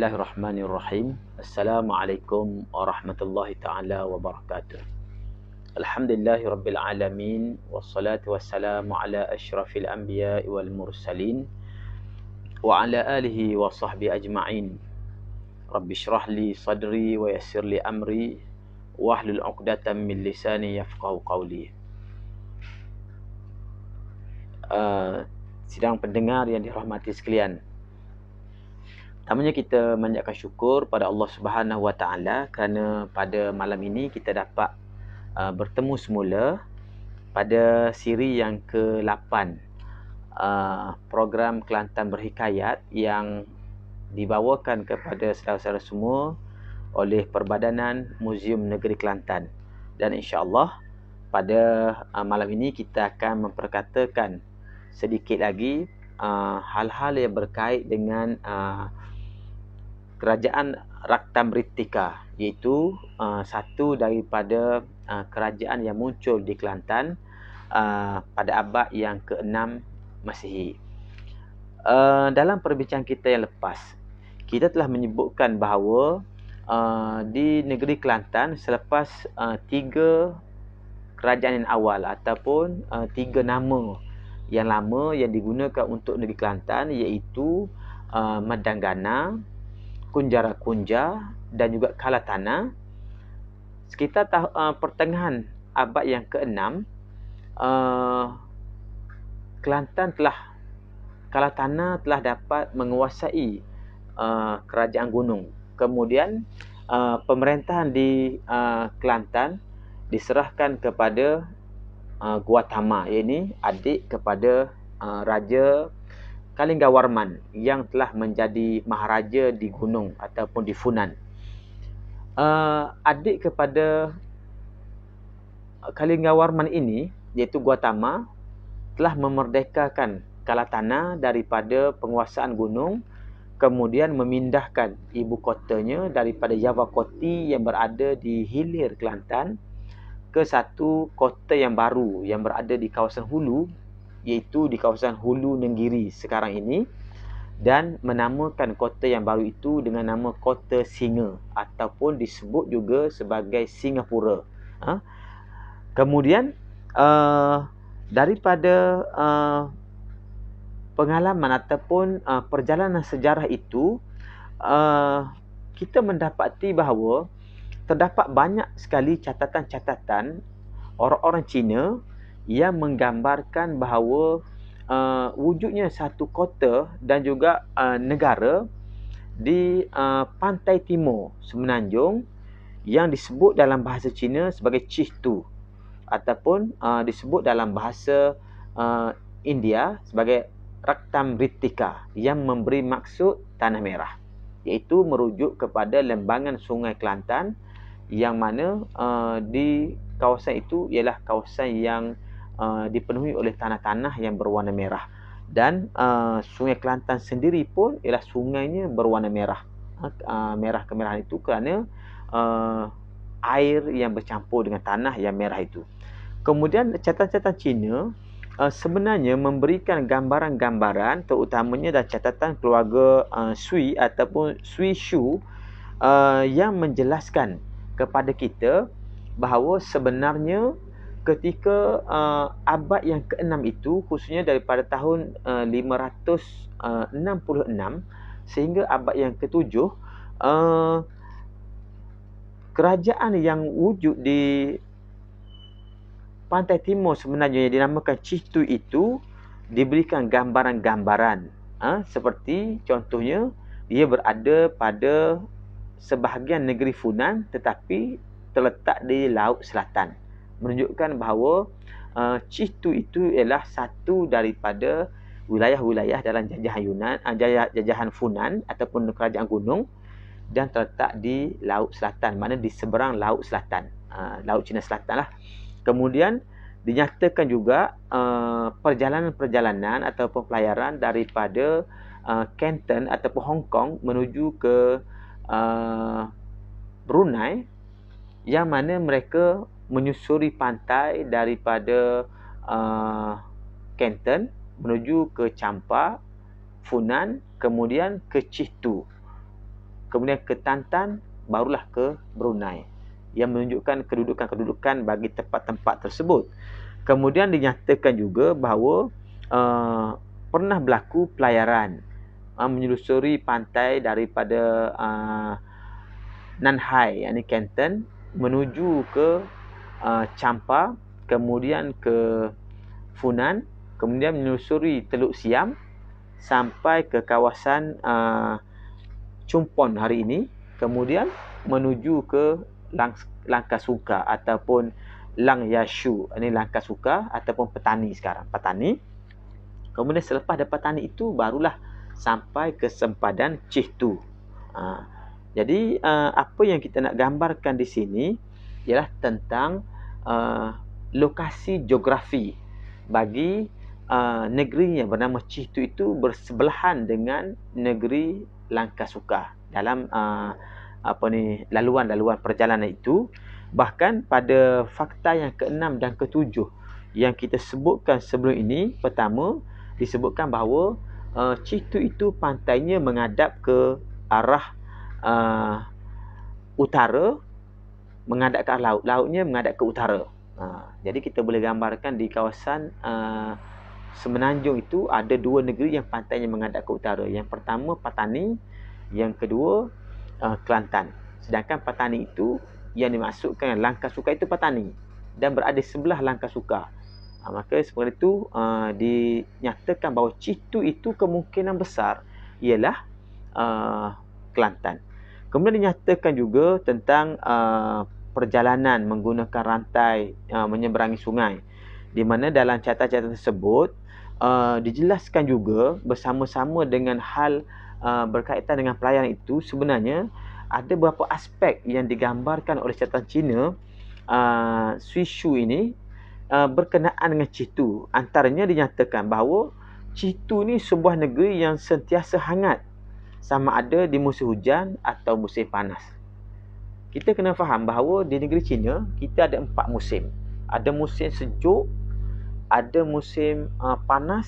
Bismillahirrahmanirrahim. Assalamualaikum warahmatullahi taala wabarakatuh. Alhamdulillah rabbil alamin wassalatu wassalamu ala asyrafil anbiya wal mursalin wa ala alihi wa sahbi ajma'in. Rabbishrah li sadri wa yassir li amri wahlul 'uqdatam min lisani yafqahu qawli. Uh, sidang pendengar yang dirahmati sekalian. Pertamanya kita manjatkan syukur pada Allah Subhanahu Wa Taala kerana pada malam ini kita dapat uh, bertemu semula pada siri yang ke-8 uh, program Kelantan Berhikayat yang dibawakan kepada saudara-saudara semua oleh Perbadanan Muzium Negeri Kelantan. Dan insya-Allah pada uh, malam ini kita akan memperkatakan sedikit lagi uh, hal-hal yang berkait dengan uh, kerajaan Raktamritika iaitu uh, satu daripada uh, kerajaan yang muncul di Kelantan uh, pada abad yang ke-6 Masihi. Uh, dalam perbincangan kita yang lepas, kita telah menyebutkan bahawa uh, di negeri Kelantan selepas uh, tiga kerajaan yang awal ataupun uh, tiga nama yang lama yang digunakan untuk negeri Kelantan iaitu uh, Madangana, Kunjara Kunja dan juga Kalatana sekitar uh, pertengahan abad yang ke-6 uh, eh, Kelantan telah Kalatana telah dapat menguasai uh, kerajaan gunung kemudian uh, pemerintahan di uh, Kelantan diserahkan kepada uh, Guatama ini adik kepada uh, raja Kalingga Warman yang telah menjadi maharaja di gunung ataupun di Funan. Uh, adik kepada eh, Kalingga Warman ini iaitu Guatama telah memerdekakan Kalatana daripada penguasaan gunung kemudian memindahkan ibu kotanya daripada Javakoti yang berada di hilir Kelantan ke satu kota yang baru yang berada di kawasan hulu iaitu di kawasan Hulu Nenggiri sekarang ini dan menamakan kota yang baru itu dengan nama Kota Singa ataupun disebut juga sebagai Singapura. Ha? Kemudian uh, daripada uh, pengalaman ataupun uh, perjalanan sejarah itu uh, kita mendapati bahawa terdapat banyak sekali catatan-catatan orang-orang Cina ia menggambarkan bahawa uh, wujudnya satu kota dan juga uh, negara di uh, pantai timur semenanjung yang disebut dalam bahasa Cina sebagai Chihtu ataupun uh, disebut dalam bahasa uh, India sebagai Raktamritika yang memberi maksud tanah merah iaitu merujuk kepada lembangan sungai Kelantan yang mana uh, di kawasan itu ialah kawasan yang Uh, dipenuhi oleh tanah-tanah yang berwarna merah dan uh, sungai Kelantan sendiri pun ialah sungainya berwarna merah uh, merah kemerahan itu kerana uh, air yang bercampur dengan tanah yang merah itu kemudian catatan-catatan Cina uh, sebenarnya memberikan gambaran-gambaran terutamanya dan catatan keluarga uh, Sui ataupun Sui Shu uh, yang menjelaskan kepada kita bahawa sebenarnya ketika uh, abad yang ke-6 itu khususnya daripada tahun ah, ah, uh, 566 sehingga abad yang ke-7 uh, kerajaan yang wujud di pantai timur sebenarnya yang dinamakan Chitu itu diberikan gambaran-gambaran uh, seperti contohnya dia berada pada sebahagian negeri Funan tetapi terletak di laut selatan menunjukkan bahawa uh, Chitu itu ialah satu daripada wilayah-wilayah dalam jajahan Yunan, uh, jajahan Funan ataupun kerajaan gunung dan terletak di laut selatan, mana di seberang laut selatan, uh, laut Cina Selatan lah. Kemudian dinyatakan juga uh, perjalanan-perjalanan uh, ataupun pelayaran daripada uh, Canton ataupun Hong Kong menuju ke uh, Brunei yang mana mereka menyusuri pantai daripada uh, Canton menuju ke Champa, Funan, kemudian ke Chitu. Kemudian ke Tantan, barulah ke Brunei. Yang menunjukkan kedudukan-kedudukan bagi tempat-tempat tersebut. Kemudian dinyatakan juga bahawa uh, pernah berlaku pelayaran uh, menyusuri pantai daripada uh, Nanhai, yakni Canton, menuju ke uh, Champa, kemudian ke Funan, kemudian menyusuri Teluk Siam sampai ke kawasan uh, Cumpon hari ini, kemudian menuju ke Lang Langkasuka ataupun Lang Yashu. Ini Langkasuka ataupun petani sekarang, petani. Kemudian selepas dapat petani itu barulah sampai ke sempadan Cihtu. Uh, jadi uh, apa yang kita nak gambarkan di sini ialah tentang uh, lokasi geografi bagi uh, negeri yang bernama Chitu itu bersebelahan dengan negeri Langkah Suka dalam uh, apa ni laluan-laluan perjalanan itu bahkan pada fakta yang keenam dan ketujuh yang kita sebutkan sebelum ini pertama disebutkan bahawa uh, Chitu itu pantainya menghadap ke arah uh, utara menghadap ke laut, lautnya menghadap ke utara. Ha, jadi kita boleh gambarkan di kawasan uh, semenanjung itu ada dua negeri yang pantainya menghadap ke utara. Yang pertama Patani, yang kedua uh, Kelantan. Sedangkan Patani itu yang dimasukkan langkah suka itu Patani dan berada sebelah langkah suka. Ha, maka seperti itu uh, dinyatakan bahawa Citu itu kemungkinan besar ialah uh, Kelantan. Kemudian dinyatakan juga tentang uh, perjalanan menggunakan rantai uh, menyeberangi sungai di mana dalam carta-carta tersebut uh, dijelaskan juga bersama-sama dengan hal uh, berkaitan dengan pelayaran itu sebenarnya ada beberapa aspek yang digambarkan oleh catatan Cina uh, Sui Shu ini uh, berkenaan dengan Citu antaranya dinyatakan bahawa Citu ni sebuah negeri yang sentiasa hangat sama ada di musim hujan atau musim panas kita kena faham bahawa di negeri China kita ada empat musim. Ada musim sejuk, ada musim uh, panas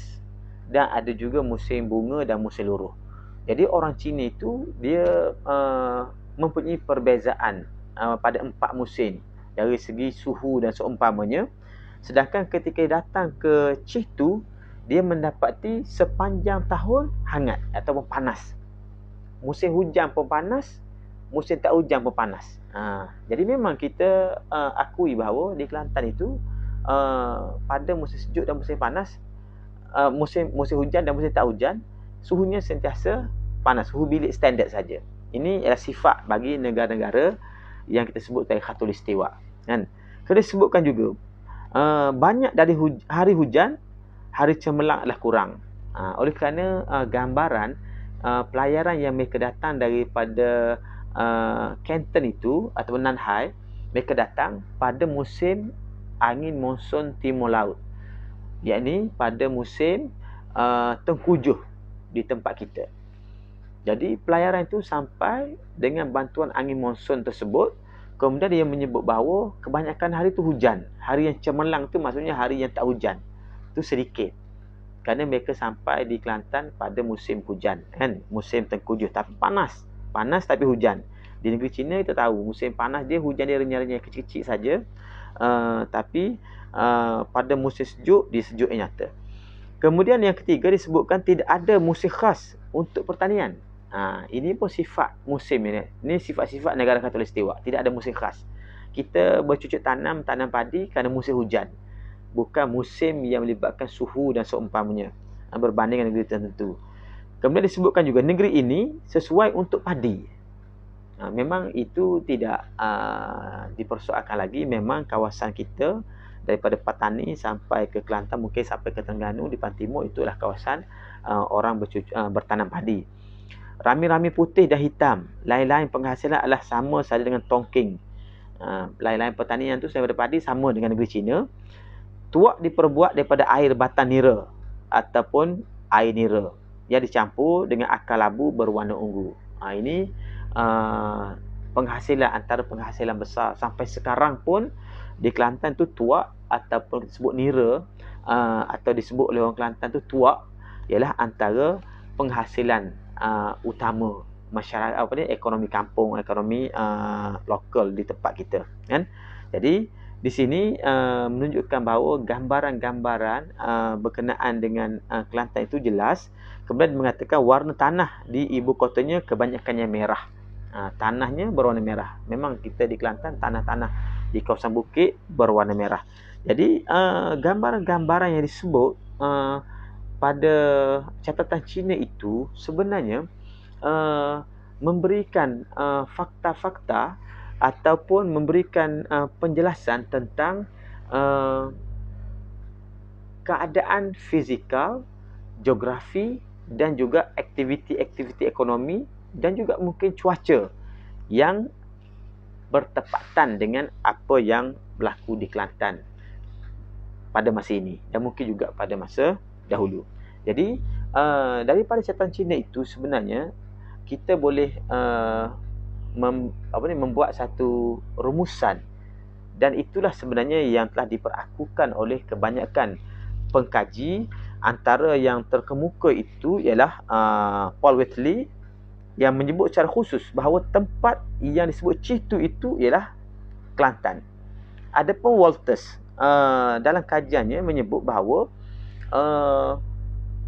dan ada juga musim bunga dan musim luruh. Jadi orang Cina itu dia uh, mempunyai perbezaan uh, pada empat musim dari segi suhu dan seumpamanya. Sedangkan ketika datang ke Chitu, dia mendapati sepanjang tahun hangat ataupun panas. Musim hujan pun panas, musim tak hujan pun panas. Ha. Jadi memang kita uh, akui bahawa di Kelantan itu uh, pada musim sejuk dan musim panas, uh, musim musim hujan dan musim tak hujan, suhunya sentiasa panas. Suhu bilik standard saja. Ini adalah sifat bagi negara-negara yang kita sebut tadi khatulistiwa. Kan? Kena sebutkan juga, uh, banyak dari huj- hari hujan, hari cemerlang adalah kurang. Uh, oleh kerana uh, gambaran uh, pelayaran yang mereka datang daripada uh, Canton itu atau Nanhai mereka datang pada musim angin monsun timur laut yakni pada musim uh, tengkujuh di tempat kita jadi pelayaran itu sampai dengan bantuan angin monsun tersebut kemudian dia menyebut bahawa kebanyakan hari itu hujan hari yang cemerlang itu maksudnya hari yang tak hujan itu sedikit kerana mereka sampai di Kelantan pada musim hujan kan musim tengkujuh tapi panas panas tapi hujan. Di negeri China kita tahu musim panas dia hujan dia renyah-renyah kecil-kecil saja. Uh, tapi uh, pada musim sejuk dia sejuk yang nyata. Kemudian yang ketiga disebutkan tidak ada musim khas untuk pertanian. Ha, ini pun sifat musim ini. Ini sifat-sifat negara khatulistiwa. Tidak ada musim khas. Kita bercucuk tanam, tanam padi kerana musim hujan. Bukan musim yang melibatkan suhu dan seumpamanya. Eh, berbanding dengan negeri tertentu. Kemudian disebutkan juga negeri ini sesuai untuk padi. Ha, memang itu tidak ha, dipersoalkan lagi. Memang kawasan kita daripada Patani sampai ke Kelantan mungkin sampai ke Terengganu di Pantimur itulah kawasan ha, orang bercucu, ha, bertanam padi. Rami-rami putih dan hitam. Lain-lain penghasilan adalah sama saja dengan Tongking. lain ha, lain-lain pertanian itu daripada padi sama dengan negeri China. Tuak diperbuat daripada air batan nira ataupun air nira yang dicampur dengan akar labu berwarna ungu. Ha, ini uh, penghasilan antara penghasilan besar sampai sekarang pun di Kelantan tu tuak ataupun disebut nira uh, atau disebut oleh orang Kelantan tu tuak ialah antara penghasilan uh, utama masyarakat apa ni ekonomi kampung ekonomi uh, lokal di tempat kita kan jadi di sini uh, menunjukkan bahawa gambaran-gambaran uh, berkenaan dengan uh, Kelantan itu jelas kemudian mengatakan warna tanah di ibu kotanya kebanyakannya merah uh, tanahnya berwarna merah memang kita di Kelantan tanah-tanah di kawasan bukit berwarna merah jadi uh, gambaran-gambaran yang disebut uh, pada catatan Cina itu sebenarnya uh, memberikan uh, fakta-fakta ataupun memberikan uh, penjelasan tentang uh, keadaan fizikal, geografi dan juga aktiviti-aktiviti ekonomi dan juga mungkin cuaca yang bertepatan dengan apa yang berlaku di Kelantan pada masa ini dan mungkin juga pada masa dahulu. Jadi uh, daripada catatan Cina itu sebenarnya kita boleh uh, mem, apa ni membuat satu rumusan dan itulah sebenarnya yang telah diperakukan oleh kebanyakan pengkaji antara yang terkemuka itu ialah uh, Paul Wesley yang menyebut secara khusus bahawa tempat yang disebut Citu itu ialah Kelantan. Adapun Walters uh, dalam kajiannya menyebut bahawa uh,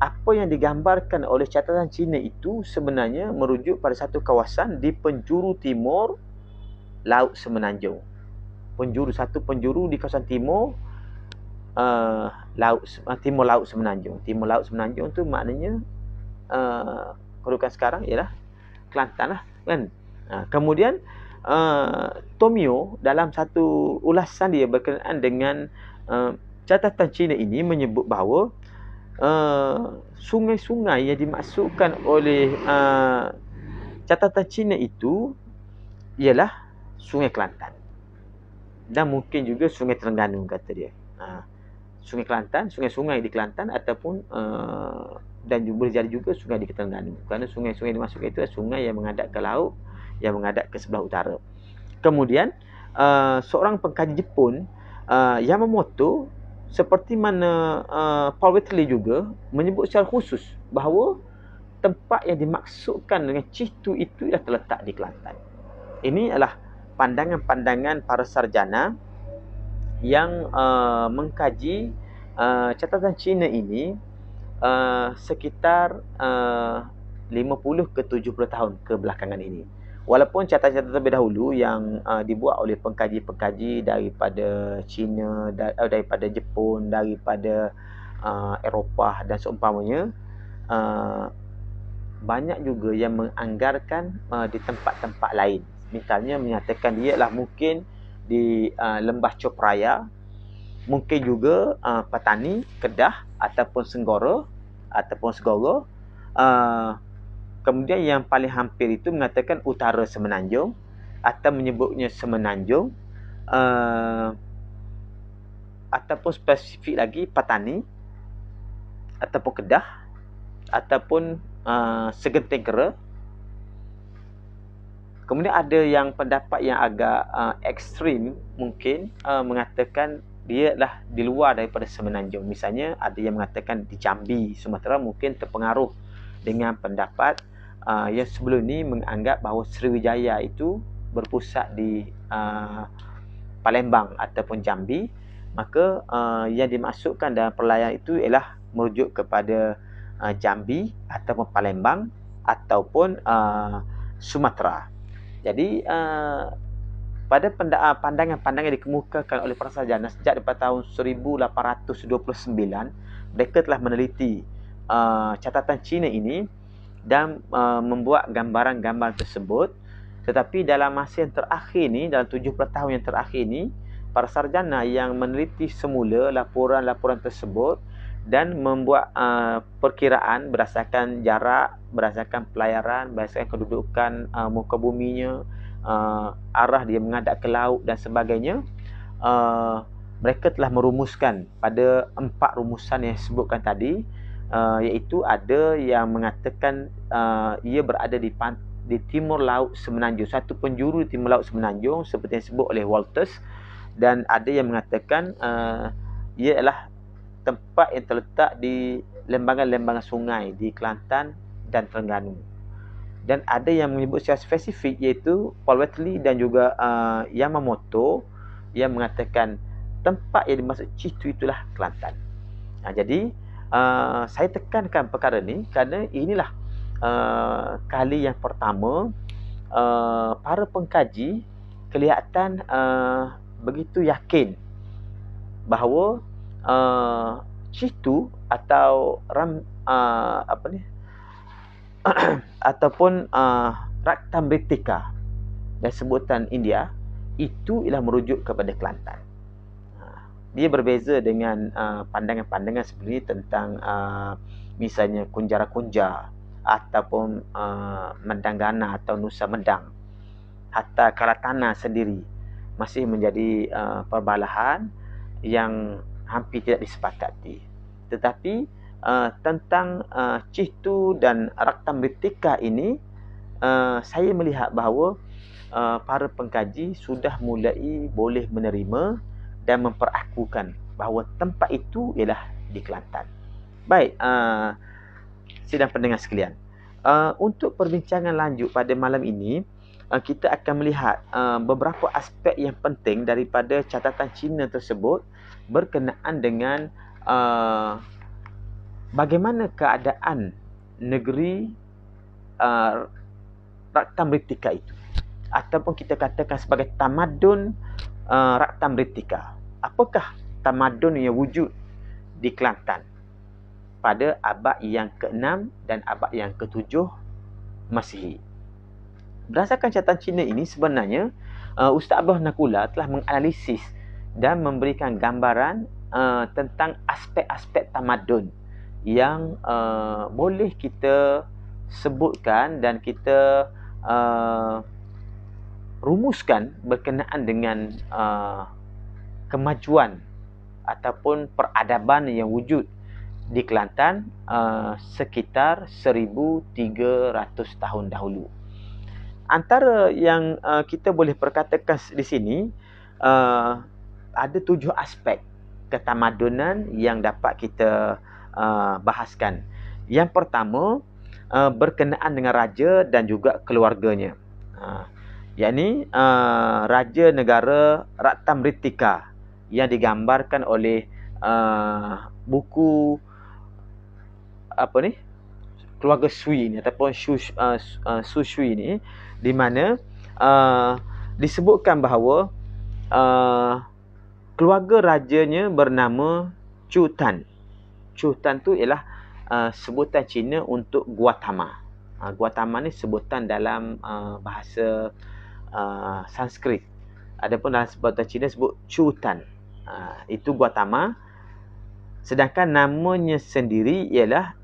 apa yang digambarkan oleh catatan Cina itu sebenarnya merujuk pada satu kawasan di penjuru timur Laut Semenanjung. Penjuru satu penjuru di kawasan timur uh, Laut eh, timur Laut Semenanjung. Timur Laut Semenanjung tu maknanya uh, eh, kedudukan sekarang ialah Kelantan lah kan. Uh, kemudian uh, Tomio dalam satu ulasan dia berkenaan dengan uh, catatan Cina ini menyebut bahawa Ah, sungai-sungai yang dimasukkan oleh uh, catatan Cina itu ialah Sungai Kelantan dan mungkin juga Sungai Terengganu kata dia. Uh, sungai Kelantan, sungai-sungai di Kelantan ataupun uh, dan juga boleh jadi juga sungai di Terengganu. Karena sungai-sungai dimasukkan itu adalah sungai yang menghadap ke laut yang menghadap ke sebelah utara. Kemudian uh, seorang pengkaji Jepun uh, Yamamoto seperti mana uh, Paul Whiteley juga menyebut secara khusus bahawa tempat yang dimaksudkan dengan Citu itu ialah terletak di Kelantan. Ini adalah pandangan-pandangan para sarjana yang uh, mengkaji uh, catatan Cina ini uh, sekitar uh, 50 ke 70 tahun kebelakangan ini. Walaupun catatan-catatan terlebih dahulu yang uh, dibuat oleh pengkaji-pengkaji daripada China, da- uh, daripada Jepun, daripada uh, Eropah dan seumpamanya uh, banyak juga yang menganggarkan uh, di tempat-tempat lain. Misalnya menyatakan dia lah mungkin di uh, Lembah Copraya, mungkin juga uh, Petani, Kedah ataupun Senggoro ataupun Segoro uh, Kemudian yang paling hampir itu mengatakan utara semenanjung atau menyebutnya semenanjung uh, ataupun spesifik lagi Patani ataupun Kedah ataupun uh, segenting kera. Kemudian ada yang pendapat yang agak uh, ekstrim mungkin uh, mengatakan dia lah di luar daripada semenanjung. Misalnya ada yang mengatakan di Jambi, Sumatera mungkin terpengaruh dengan pendapat uh, yang sebelum ni menganggap bahawa Sriwijaya itu berpusat di uh, Palembang ataupun Jambi maka uh, yang dimasukkan dalam perlayan itu ialah merujuk kepada uh, Jambi ataupun Palembang ataupun uh, Sumatera. Jadi uh, pada pandangan-pandangan yang dikemukakan oleh para sarjana sejak daripada tahun 1829 mereka telah meneliti uh, catatan Cina ini dan uh, membuat gambaran-gambar tersebut tetapi dalam masa yang terakhir ni dalam 70 tahun yang terakhir ini, para sarjana yang meneliti semula laporan-laporan tersebut dan membuat uh, perkiraan berdasarkan jarak berdasarkan pelayaran berdasarkan kedudukan uh, muka buminya uh, arah dia menghadap ke laut dan sebagainya uh, mereka telah merumuskan pada empat rumusan yang sebutkan tadi uh, iaitu ada yang mengatakan uh, ia berada di di timur laut semenanjung satu penjuru di timur laut semenanjung seperti yang disebut oleh Walters dan ada yang mengatakan uh, ia adalah tempat yang terletak di lembangan-lembangan sungai di Kelantan dan Terengganu dan ada yang menyebut secara spesifik iaitu Paul Wesley dan juga uh, Yamamoto yang mengatakan tempat yang dimaksud Citu itulah Kelantan. Nah, ha, jadi Ah, saya tekankan perkara ni kerana inilah uh, kali yang pertama uh, para pengkaji kelihatan uh, begitu yakin bahawa uh, situ atau ram uh, apa ni ataupun uh, Raktam dan sebutan India itu ialah merujuk kepada Kelantan dia berbeza dengan uh, pandangan-pandangan uh, sebenarnya tentang uh, misalnya kunjara kunja ataupun uh, mendanggana atau nusa mendang hatta kalatana sendiri masih menjadi uh, perbalahan yang hampir tidak disepakati tetapi uh, tentang uh, cihtu dan raktam ritika ini uh, saya melihat bahawa uh, para pengkaji sudah mulai boleh menerima dan memperakukan bahawa tempat itu ialah di Kelantan. Baik, uh, sidang pendengar sekalian. Uh, untuk perbincangan lanjut pada malam ini, uh, kita akan melihat uh, beberapa aspek yang penting daripada catatan Cina tersebut berkenaan dengan uh, bagaimana keadaan negeri uh, Raktam Ritika itu ataupun kita katakan sebagai tamadun uh, Raktam Ritika apakah tamadun yang wujud di Kelantan pada abad yang ke-6 dan abad yang ke-7 Masihi. Berdasarkan catatan Cina ini sebenarnya uh, Ustaz Abah Nakula telah menganalisis dan memberikan gambaran uh, tentang aspek-aspek tamadun yang uh, boleh kita sebutkan dan kita uh, rumuskan berkenaan dengan uh, kemajuan ataupun peradaban yang wujud di Kelantan uh, sekitar 1300 tahun dahulu. Antara yang uh, kita boleh perkatakan di sini uh, ada tujuh aspek ketamadunan yang dapat kita uh, bahaskan. Yang pertama uh, berkenaan dengan raja dan juga keluarganya. Uh, ha. yakni uh, raja negara Ratamritika Ritika yang digambarkan oleh uh, buku apa ni keluarga Sui ni ataupun Shu uh, uh, Su Shui ni di mana uh, disebutkan bahawa uh, keluarga rajanya bernama Chu Tan. Chu Tan tu ialah uh, sebutan Cina untuk Guatama. Uh, Guatama ni sebutan dalam uh, bahasa uh, Sanskrit. Adapun dalam sebutan Cina sebut Chu Tan ha, itu Gautama sedangkan namanya sendiri ialah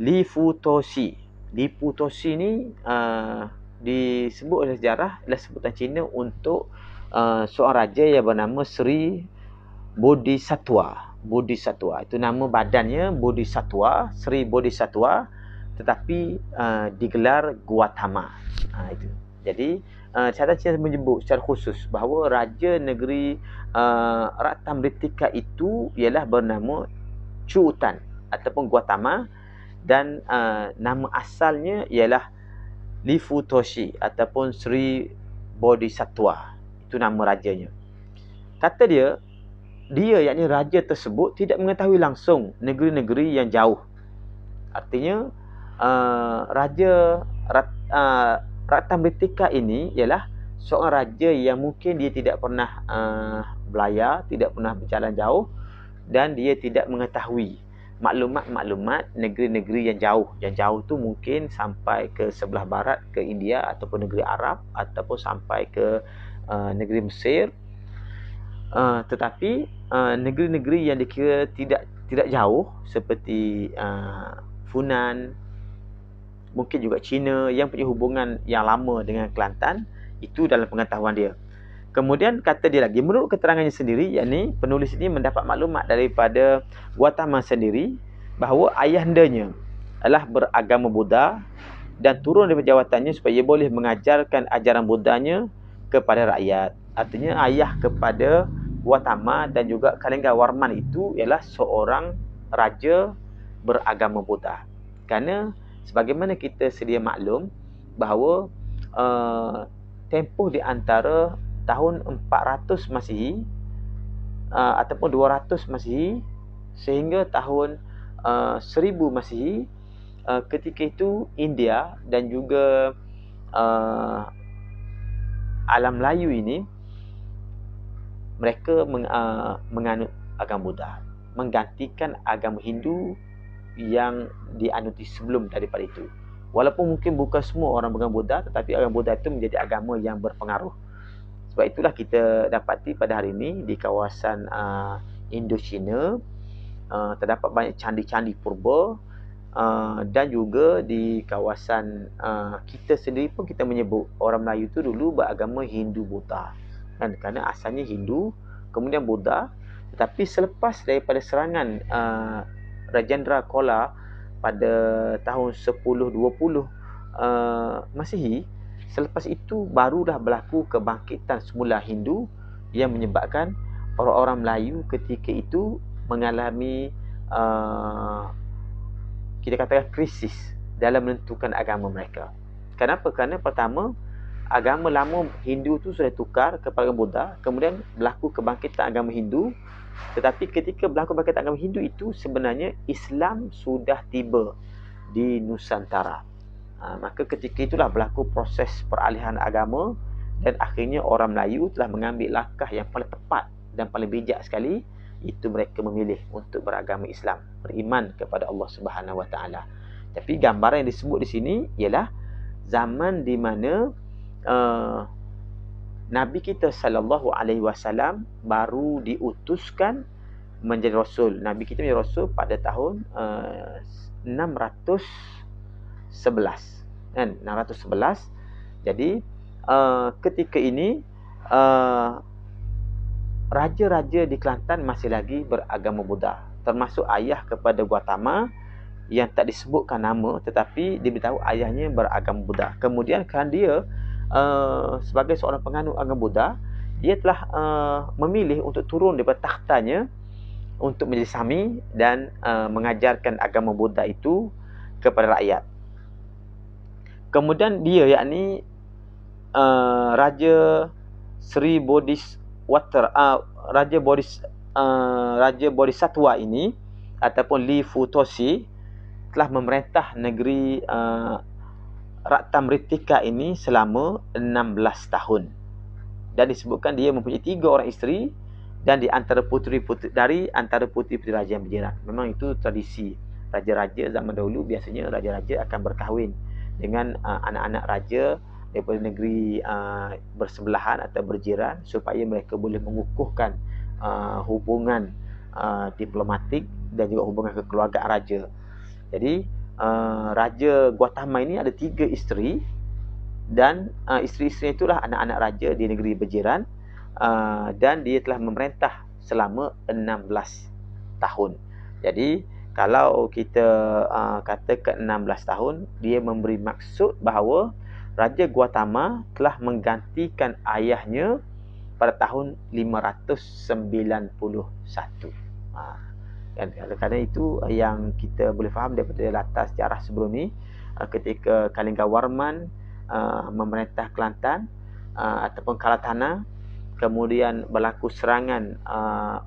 Liputoshi Liputoshi ni uh, disebut oleh sejarah adalah sebutan Cina untuk uh, seorang raja yang bernama Sri Bodhisattva Bodhisattva itu nama badannya Bodhisattva Sri Bodhisattva tetapi uh, digelar Guatama. ha, itu jadi uh, cara Cina menyebut secara khusus bahawa raja negeri uh, ah, Ratam Ritika itu ialah bernama Chu Tan ataupun Guatama dan uh, nama asalnya ialah Li Toshi ataupun Sri Bodhisattva itu nama rajanya kata dia dia yakni raja tersebut tidak mengetahui langsung negeri-negeri yang jauh artinya uh, raja uh, Kapten Britika ini ialah seorang raja yang mungkin dia tidak pernah uh, belayar, tidak pernah berjalan jauh dan dia tidak mengetahui maklumat-maklumat negeri-negeri yang jauh. Yang jauh tu mungkin sampai ke sebelah barat ke India ataupun negeri Arab ataupun sampai ke uh, negeri Mesir. Uh, tetapi uh, negeri-negeri yang dikira tidak tidak jauh seperti uh, Funan, mungkin juga Cina yang punya hubungan yang lama dengan Kelantan itu dalam pengetahuan dia. Kemudian kata dia lagi, menurut keterangannya sendiri, yakni penulis ini mendapat maklumat daripada Guatama sendiri bahawa ayahandanya adalah beragama Buddha dan turun dari jawatannya supaya boleh mengajarkan ajaran Buddhanya kepada rakyat. Artinya ayah kepada Guatama dan juga Kalengga Warman itu ialah seorang raja beragama Buddha. Kerana sebagaimana kita sedia maklum bahawa uh, tempoh di antara tahun 400 Masihi uh, ataupun 200 Masihi sehingga tahun uh, eh, 1000 Masihi uh, eh, ketika itu India dan juga uh, alam Melayu ini mereka meng, uh, menganut agama Buddha menggantikan agama Hindu yang dianuti sebelum daripada itu. Walaupun mungkin bukan semua orang beragama Buddha tetapi agama Buddha itu menjadi agama yang berpengaruh. Sebab itulah kita dapati pada hari ini di kawasan uh, Indochina uh, terdapat banyak candi-candi purba uh, dan juga di kawasan uh, kita sendiri pun kita menyebut orang Melayu itu dulu beragama Hindu Buddha. Kan kerana asalnya Hindu kemudian Buddha tetapi selepas daripada serangan uh, Rajendra Kola pada tahun 1020 uh, Masihi selepas itu barulah berlaku kebangkitan semula Hindu yang menyebabkan orang-orang Melayu ketika itu mengalami uh, kita katakan krisis dalam menentukan agama mereka. Kenapa? Kerana pertama agama lama Hindu tu sudah tukar kepada Buddha, kemudian berlaku kebangkitan agama Hindu tetapi ketika berlaku bakat agama Hindu itu sebenarnya Islam sudah tiba di Nusantara. Ha, maka ketika itulah berlaku proses peralihan agama dan akhirnya orang Melayu telah mengambil langkah yang paling tepat dan paling bijak sekali itu mereka memilih untuk beragama Islam, beriman kepada Allah Subhanahu Wa Taala. Tapi gambaran yang disebut di sini ialah zaman di mana uh, Nabi kita sallallahu alaihi wasallam baru diutuskan menjadi rasul. Nabi kita menjadi rasul pada tahun uh, eh, 611. Kan? 611. Jadi uh, ketika ini eh, raja-raja uh, di Kelantan masih lagi beragama Buddha. Termasuk ayah kepada Gautama yang tak disebutkan nama tetapi diberitahu ayahnya beragama Buddha. Kemudian kerana dia Eh, sebagai seorang penganut agama Buddha, dia telah uh, memilih untuk turun daripada takhtanya untuk menjadi sami dan uh, mengajarkan agama Buddha itu kepada rakyat. Kemudian dia yakni uh, Raja Sri Bodhis Water uh, Raja Bodhis uh, Raja Bodhisatwa ini ataupun Li Futoshi telah memerintah negeri Raktam Ritika ini selama 16 tahun. Dan disebutkan dia mempunyai tiga orang isteri dan di antara puteri-puteri dari antara puteri-puteri raja yang berjiran. Memang itu tradisi raja-raja zaman dahulu biasanya raja-raja akan berkahwin dengan uh, anak-anak raja daripada negeri uh, bersebelahan atau berjiran supaya mereka boleh mengukuhkan uh, hubungan uh, diplomatik dan juga hubungan kekeluargaan raja. Jadi Uh, raja Guatama ini ada tiga isteri dan uh, isteri-isteri itulah anak-anak raja di negeri berjiran uh, dan dia telah memerintah selama 16 tahun. Jadi kalau kita uh, kata ke 16 tahun, dia memberi maksud bahawa Raja Guatama telah menggantikan ayahnya pada tahun 591. Uh. Dan kerana itu eh, yang kita boleh faham daripada latar sejarah sebelum ni eh, ketika Kalinga Warman eh, memerintah Kelantan uh, ataupun Kalatana kemudian berlaku serangan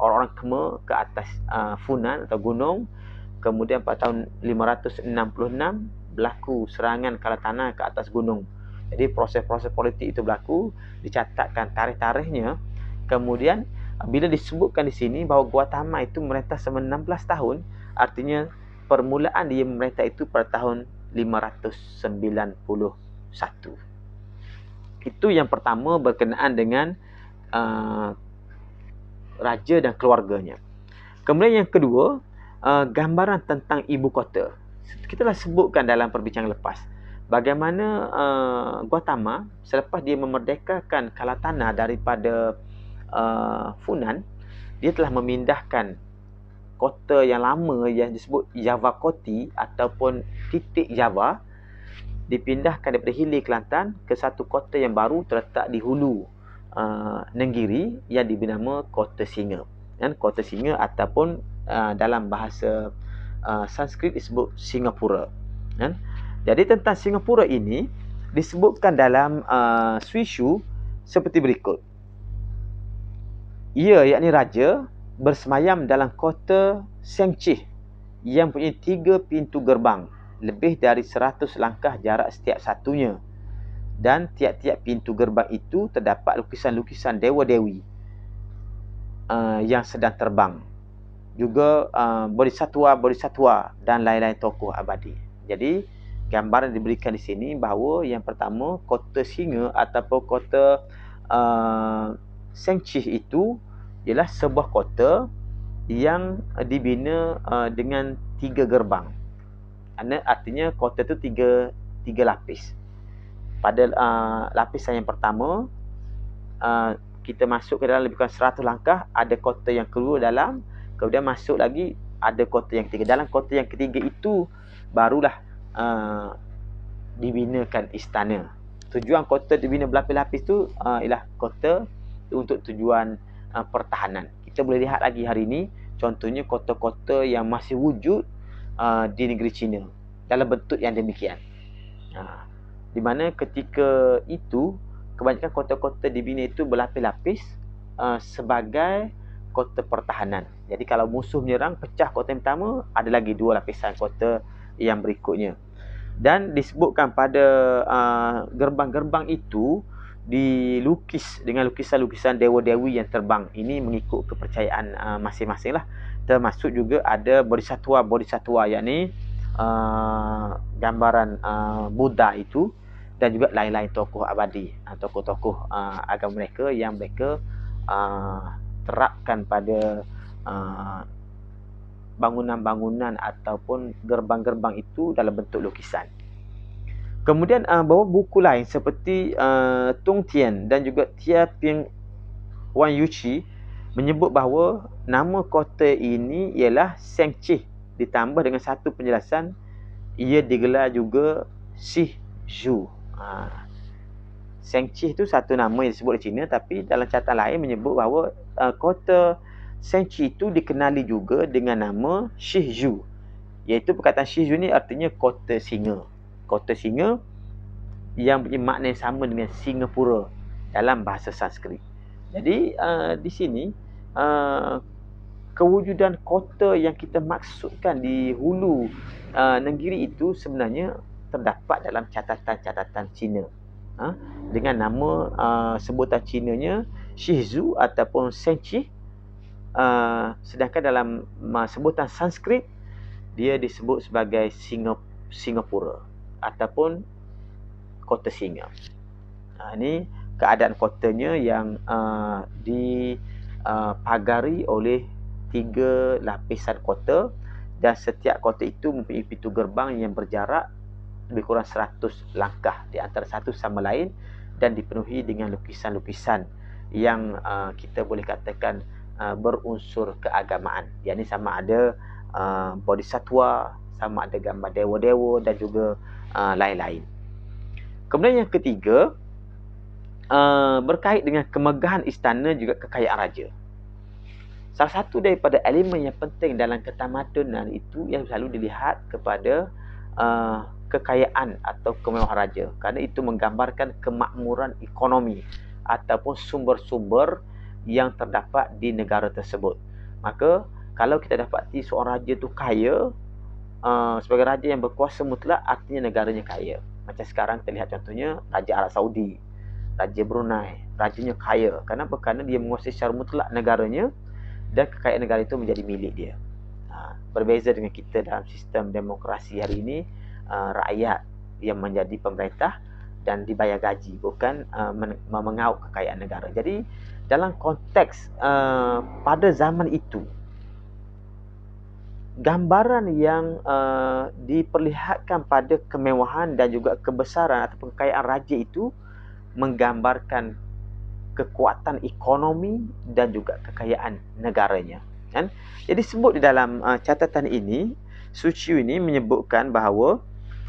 orang-orang Khmer ke atas Funan atau gunung kemudian pada tahun 566 berlaku serangan Kalatana ke atas gunung jadi proses-proses politik itu berlaku dicatatkan tarikh-tarikhnya kemudian bila disebutkan di sini bahawa Guatama itu merentas selama 16 tahun, artinya permulaan dia merentas itu pada tahun 591. Itu yang pertama berkenaan dengan uh, raja dan keluarganya. Kemudian yang kedua, uh, gambaran tentang ibu kota. Kita telah sebutkan dalam perbincangan lepas. Bagaimana uh, Gautama selepas dia memerdekakan Kalatana daripada uh, Funan dia telah memindahkan kota yang lama yang disebut Java Koti ataupun titik Java dipindahkan daripada hilir Kelantan ke satu kota yang baru terletak di hulu uh, Nenggiri yang dinama Kota Singa dan Kota Singa ataupun uh, dalam bahasa uh, Sanskrit disebut Singapura kan jadi tentang Singapura ini disebutkan dalam uh, Swishu seperti berikut ia, yakni raja, bersemayam dalam kota Sengcih yang punya tiga pintu gerbang lebih dari seratus langkah jarak setiap satunya dan tiap-tiap pintu gerbang itu terdapat lukisan-lukisan dewa-dewi uh, eh, yang sedang terbang juga uh, eh, bodhisattva-bodhisattva dan lain-lain tokoh abadi jadi gambaran diberikan di sini bahawa yang pertama kota singa ataupun kota uh, eh, Sengcih itu ialah sebuah kota yang uh, dibina uh, dengan tiga gerbang. Artinya kota itu tiga tiga lapis. Pada uh, lapisan yang pertama uh, kita masuk ke dalam lebih kurang 100 langkah ada kota yang keluar dalam kemudian masuk lagi ada kota yang ketiga. Dalam kota yang ketiga itu barulah uh, dibinakan istana. Tujuan kota dibina berlapis-lapis tu uh, ialah kota untuk tujuan Ah, pertahanan. Kita boleh lihat lagi hari ini contohnya kota-kota yang masih wujud uh, di negeri China dalam bentuk yang demikian. Uh, di mana ketika itu kebanyakan kota-kota di bina itu berlapis-lapis uh, sebagai kota pertahanan. Jadi kalau musuh menyerang pecah kota yang pertama, ada lagi dua lapisan kota yang berikutnya. Dan disebutkan pada uh, gerbang-gerbang itu dilukis dengan lukisan-lukisan dewa-dewi yang terbang. Ini mengikut kepercayaan uh, masing-masing lah. Termasuk juga ada bodhisattva-bodhisattva yakni uh, gambaran uh, Buddha itu dan juga lain-lain tokoh abadi, uh, tokoh-tokoh uh, agama mereka yang mereka uh, terapkan pada uh, bangunan-bangunan ataupun gerbang-gerbang itu dalam bentuk lukisan. Kemudian uh, bawa buku lain seperti uh, Tung Tian dan juga Tia Ping Wan Yuchi menyebut bahawa nama kota ini ialah Seng Chih ditambah dengan satu penjelasan ia digelar juga Sih Zhu. Uh, Seng Chih tu satu nama yang disebut di China tapi dalam catatan lain menyebut bahawa uh, kota Seng Chih itu dikenali juga dengan nama Sih Zhu. Iaitu perkataan Sih Zhu ni artinya kota singa kota singa yang punya makna yang sama dengan Singapura dalam bahasa Sanskrit. Jadi uh, di sini uh, kewujudan kota yang kita maksudkan di hulu uh, negeri itu sebenarnya terdapat dalam catatan-catatan Cina uh, dengan nama uh, sebutan nya Shizu ataupun Senchi. Uh, sedangkan dalam uh, sebutan Sanskrit dia disebut sebagai Singap- Singapura ataupun kota singa. Ha, ini keadaan kotanya yang uh, dipagari uh, oleh tiga lapisan kota dan setiap kota itu mempunyai pintu gerbang yang berjarak lebih kurang 100 langkah di antara satu sama lain dan dipenuhi dengan lukisan-lukisan yang uh, kita boleh katakan uh, berunsur keagamaan. Yang ini sama ada uh, bodhisattva, sama ada gambar dewa-dewa dan juga uh, lain-lain. Kemudian yang ketiga uh, berkait dengan kemegahan istana juga kekayaan raja. Salah satu daripada elemen yang penting dalam ketamadunan itu yang selalu dilihat kepada uh, kekayaan atau kemewahan raja kerana itu menggambarkan kemakmuran ekonomi ataupun sumber-sumber yang terdapat di negara tersebut. Maka kalau kita dapati seorang raja tu kaya, Ah, sebagai raja yang berkuasa mutlak artinya negaranya kaya. Macam sekarang kita lihat contohnya Raja Arab Saudi, Raja Brunei, rajanya kaya. Kenapa? Kerana dia menguasai secara mutlak negaranya dan kekayaan negara itu menjadi milik dia. Ah, berbeza dengan kita dalam sistem demokrasi hari ini, ah, rakyat yang menjadi pemerintah dan dibayar gaji bukan uh, kekayaan negara. Jadi dalam konteks pada zaman itu gambaran yang uh, diperlihatkan pada kemewahan dan juga kebesaran atau kekayaan raja itu menggambarkan kekuatan ekonomi dan juga kekayaan negaranya kan jadi sebut di dalam uh, catatan ini suciu ini menyebutkan bahawa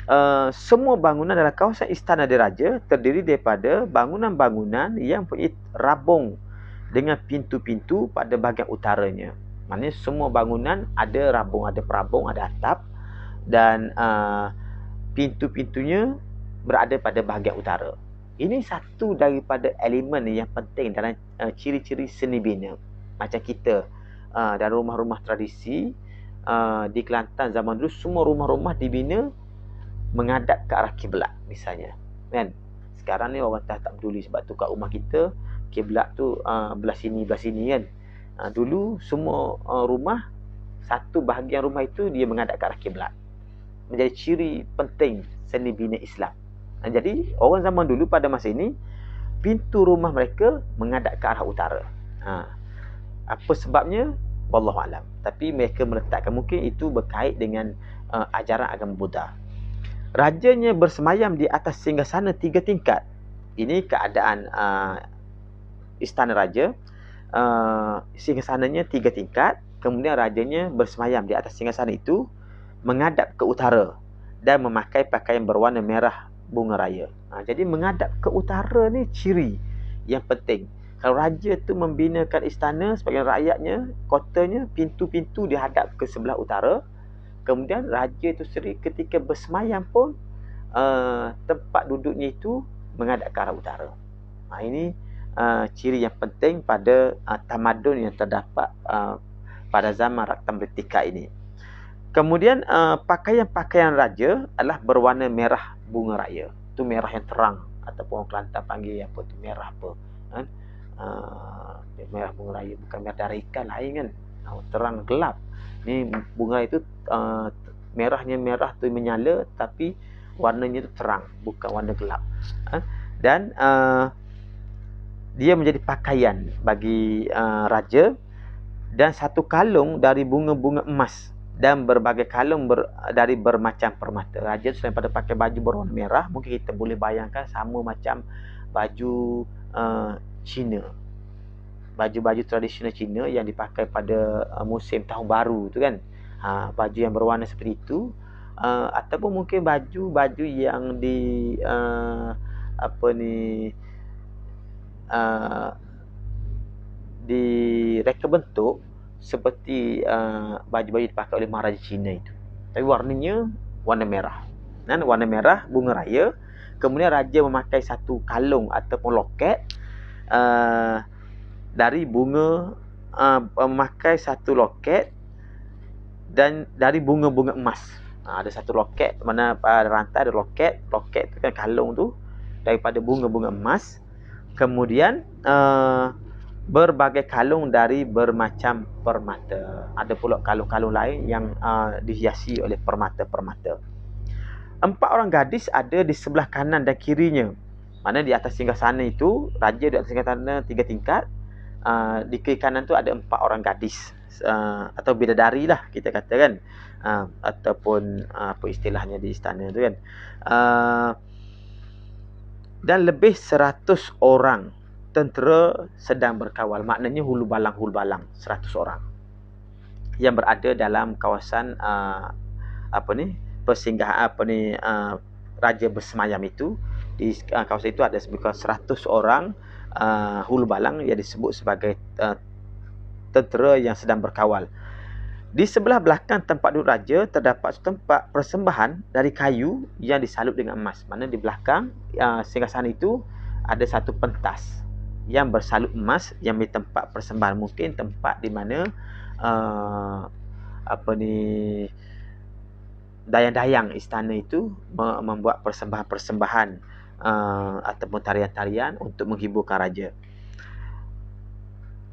uh, semua bangunan dalam kawasan istana diraja terdiri daripada bangunan-bangunan yang rabung dengan pintu-pintu pada bahagian utaranya Maknanya semua bangunan ada rabung, ada perabung, ada atap dan uh, pintu-pintunya berada pada bahagian utara. Ini satu daripada elemen yang penting dalam uh, ciri-ciri seni bina. Macam kita uh, dalam rumah-rumah tradisi uh, di Kelantan zaman dulu semua rumah-rumah dibina menghadap ke arah kiblat misalnya. Kan? Sekarang ni orang tak tak peduli sebab tu kat rumah kita kiblat tu uh, belah sini belah sini kan. Ha, dulu semua uh, rumah satu bahagian rumah itu dia menghadap ke arah kiblat. Menjadi ciri penting seni bina Islam. Ha, jadi orang zaman dulu pada masa ini pintu rumah mereka menghadap ke arah utara. Ha. Apa sebabnya? Wallahu alam. Tapi mereka meletakkan mungkin itu berkait dengan uh, ajaran agama Buddha. Rajanya bersemayam di atas singgasana tiga tingkat. Ini keadaan uh, istana raja uh, eh, singgasananya tiga tingkat kemudian rajanya bersemayam di atas singgasana itu menghadap ke utara dan memakai pakaian berwarna merah bunga raya. Ha, jadi menghadap ke utara ni ciri yang penting. Kalau raja tu membinakan istana sebagai rakyatnya, kotanya, pintu-pintu dihadap ke sebelah utara. Kemudian raja itu sendiri ketika bersemayam pun uh, tempat duduknya itu menghadap ke arah utara. Ha, ini uh, ciri yang penting pada uh, tamadun yang terdapat uh, pada zaman Raktam Ritika ini. Kemudian pakaian-pakaian uh, raja adalah berwarna merah bunga raya. Itu merah yang terang ataupun orang Kelantan panggil apa tu merah apa. Kan? Uh, merah bunga raya bukan merah dari ikan lain kan. Oh, terang gelap. Ni bunga itu uh, merahnya merah tu menyala tapi warnanya itu terang bukan warna gelap. Uh, dan uh, dia menjadi pakaian bagi uh, raja dan satu kalung dari bunga-bunga emas dan berbagai kalung ber, dari bermacam permata. Raja selain pada pakai baju berwarna merah, mungkin kita boleh bayangkan sama macam baju uh, Cina. Baju-baju tradisional Cina yang dipakai pada uh, musim tahun baru tu kan. Uh, baju yang berwarna seperti itu uh, ataupun mungkin baju-baju yang di uh, apa ni uh, direka bentuk seperti uh, baju-baju dipakai oleh maharaja Cina itu. Tapi warnanya warna merah. Dan warna merah bunga raya. Kemudian raja memakai satu kalung ataupun loket uh, dari bunga uh, memakai satu loket dan dari bunga-bunga emas. Ha, ada satu loket mana ada rantai ada loket, loket itu kan kalung tu daripada bunga-bunga emas kemudian uh, berbagai kalung dari bermacam permata. Ada pula kalung-kalung lain yang uh, dihiasi oleh permata-permata. Empat orang gadis ada di sebelah kanan dan kirinya. Mana di atas tingkat sana itu, raja di atas singgah sana tiga tingkat. Uh, di kiri kanan tu ada empat orang gadis. Uh, atau bidadari lah kita kata kan. Uh, ataupun uh, apa istilahnya di istana tu kan. Uh, dan lebih 100 orang tentera sedang berkawal maknanya hulu balang hulu balang 100 orang yang berada dalam kawasan uh, apa ni persinggah apa ni uh, raja bersemayam itu di uh, kawasan itu ada sebanyak 100 orang uh, hulu balang yang disebut sebagai uh, tentera yang sedang berkawal di sebelah belakang tempat duduk raja terdapat tempat persembahan dari kayu yang disalut dengan emas. Mana di belakang uh, singgasan itu ada satu pentas yang bersalut emas yang di tempat persembahan mungkin tempat di mana uh, apa ni dayang-dayang istana itu membuat persembahan-persembahan uh, ataupun tarian-tarian untuk menghiburkan raja.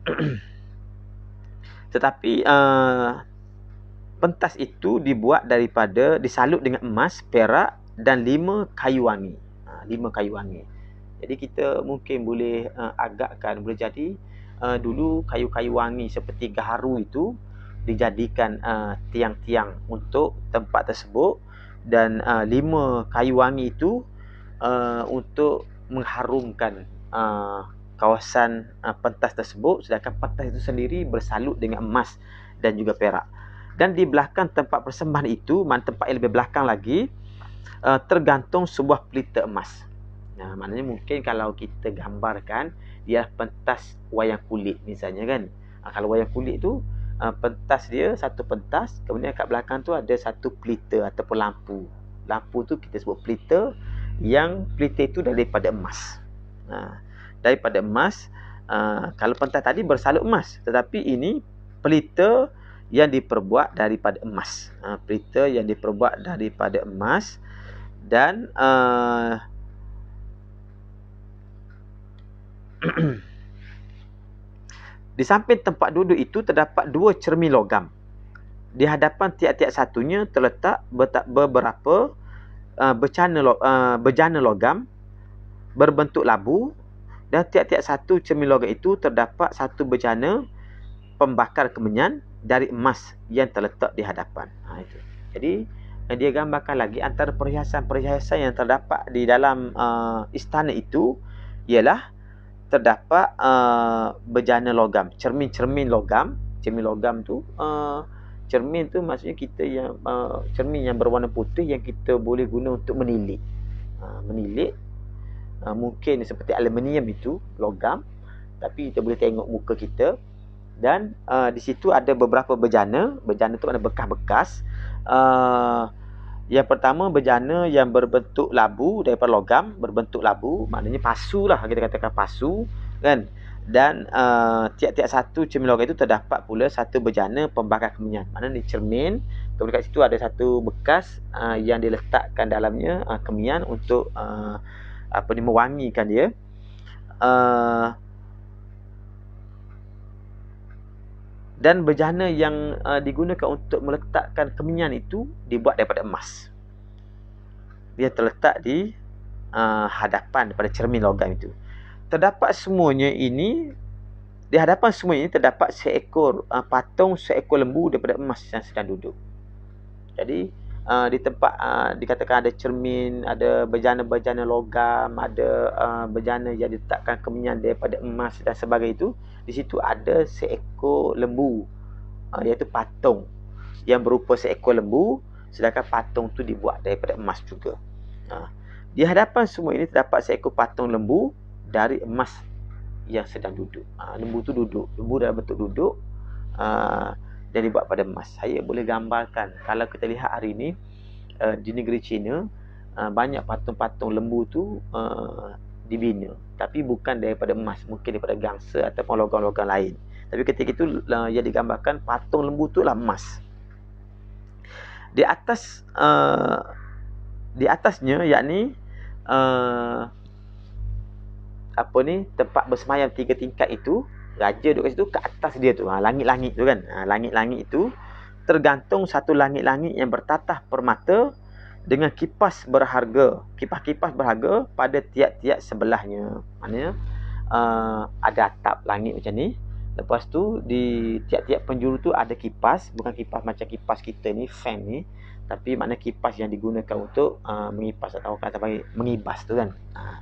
Tetapi uh, Pentas itu dibuat daripada disalut dengan emas, perak dan lima kayu wangi. Ha, lima kayu wangi. Jadi kita mungkin boleh uh, agakkan boleh jadi uh, dulu kayu-kayu wangi seperti gaharu itu dijadikan uh, tiang-tiang untuk tempat tersebut dan uh, lima kayu wangi itu uh, untuk mengharumkan uh, kawasan uh, pentas tersebut sedangkan pentas itu sendiri bersalut dengan emas dan juga perak dan di belakang tempat persembahan itu mana tempat yang lebih belakang lagi uh, tergantung sebuah pelita emas nah maknanya mungkin kalau kita gambarkan dia pentas wayang kulit misalnya kan uh, kalau wayang kulit tu uh, pentas dia satu pentas kemudian kat belakang tu ada satu pelita ataupun lampu lampu tu kita sebut pelita yang pelita itu daripada emas nah daripada emas Uh, kalau pentas tadi bersalut emas tetapi ini pelita yang diperbuat daripada emas. Ha, pelita yang diperbuat daripada emas dan uh, di samping tempat duduk itu terdapat dua cermin logam. Di hadapan tiap-tiap satunya terletak beberapa uh, bejana uh, logam berbentuk labu dan tiap-tiap satu cermin logam itu terdapat satu bejana pembakar kemenyan dari emas yang terletak di hadapan. Ha, itu. Jadi eh, dia gambarkan lagi antara perhiasan-perhiasan yang terdapat di dalam uh, istana itu ialah terdapat uh, bejana logam, cermin-cermin logam, cermin logam tu uh, cermin tu maksudnya kita yang uh, cermin yang berwarna putih yang kita boleh guna untuk menilik. Uh, menilik uh, mungkin seperti aluminium itu logam tapi kita boleh tengok muka kita dan uh, di situ ada beberapa bejana bejana tu ada bekas-bekas uh, yang pertama bejana yang berbentuk labu daripada logam berbentuk labu maknanya pasu lah kita katakan pasu kan dan uh, tiap-tiap satu cermin logam itu terdapat pula satu bejana pembakar kemenyan maknanya cermin kemudian dekat situ ada satu bekas uh, yang diletakkan dalamnya uh, kemenyan untuk uh, apa ni mewangikan dia uh, dan berjana yang uh, digunakan untuk meletakkan kemenyan itu dibuat daripada emas. Dia terletak di uh, hadapan daripada cermin logam itu. Terdapat semuanya ini di hadapan semua ini terdapat seekor uh, patung seekor lembu daripada emas yang sedang duduk. Jadi uh, di tempat uh, dikatakan ada cermin, ada berjana berjana logam, ada uh, bejana yang diletakkan kemenyan daripada emas dan sebagainya itu di situ ada seekor lembu ha, ah, Iaitu patung Yang berupa seekor lembu Sedangkan patung tu dibuat daripada emas juga ha. Di hadapan semua ini terdapat seekor patung lembu Dari emas yang sedang duduk ha, Lembu tu duduk Lembu dalam bentuk duduk ha, Dan dibuat pada emas Saya boleh gambarkan Kalau kita lihat hari ini uh, Di negeri China uh, Banyak patung-patung lembu tu uh, dibina tapi bukan daripada emas mungkin daripada gangsa ataupun logam-logam lain tapi ketika itu uh, ia digambarkan patung lembu tu lah emas di atas uh, di atasnya yakni uh, apa ni tempat bersemayam tiga tingkat itu raja duduk kat situ ke atas dia tu ha, langit-langit tu kan ha, langit-langit itu tergantung satu langit-langit yang bertatah permata dengan kipas berharga kipas-kipas berharga pada tiap-tiap sebelahnya maknanya uh, ada atap langit macam ni lepas tu di tiap-tiap penjuru tu ada kipas bukan kipas macam kipas kita ni fan ni tapi makna kipas yang digunakan untuk uh, mengipas atau kata bagi mengibas tu kan uh,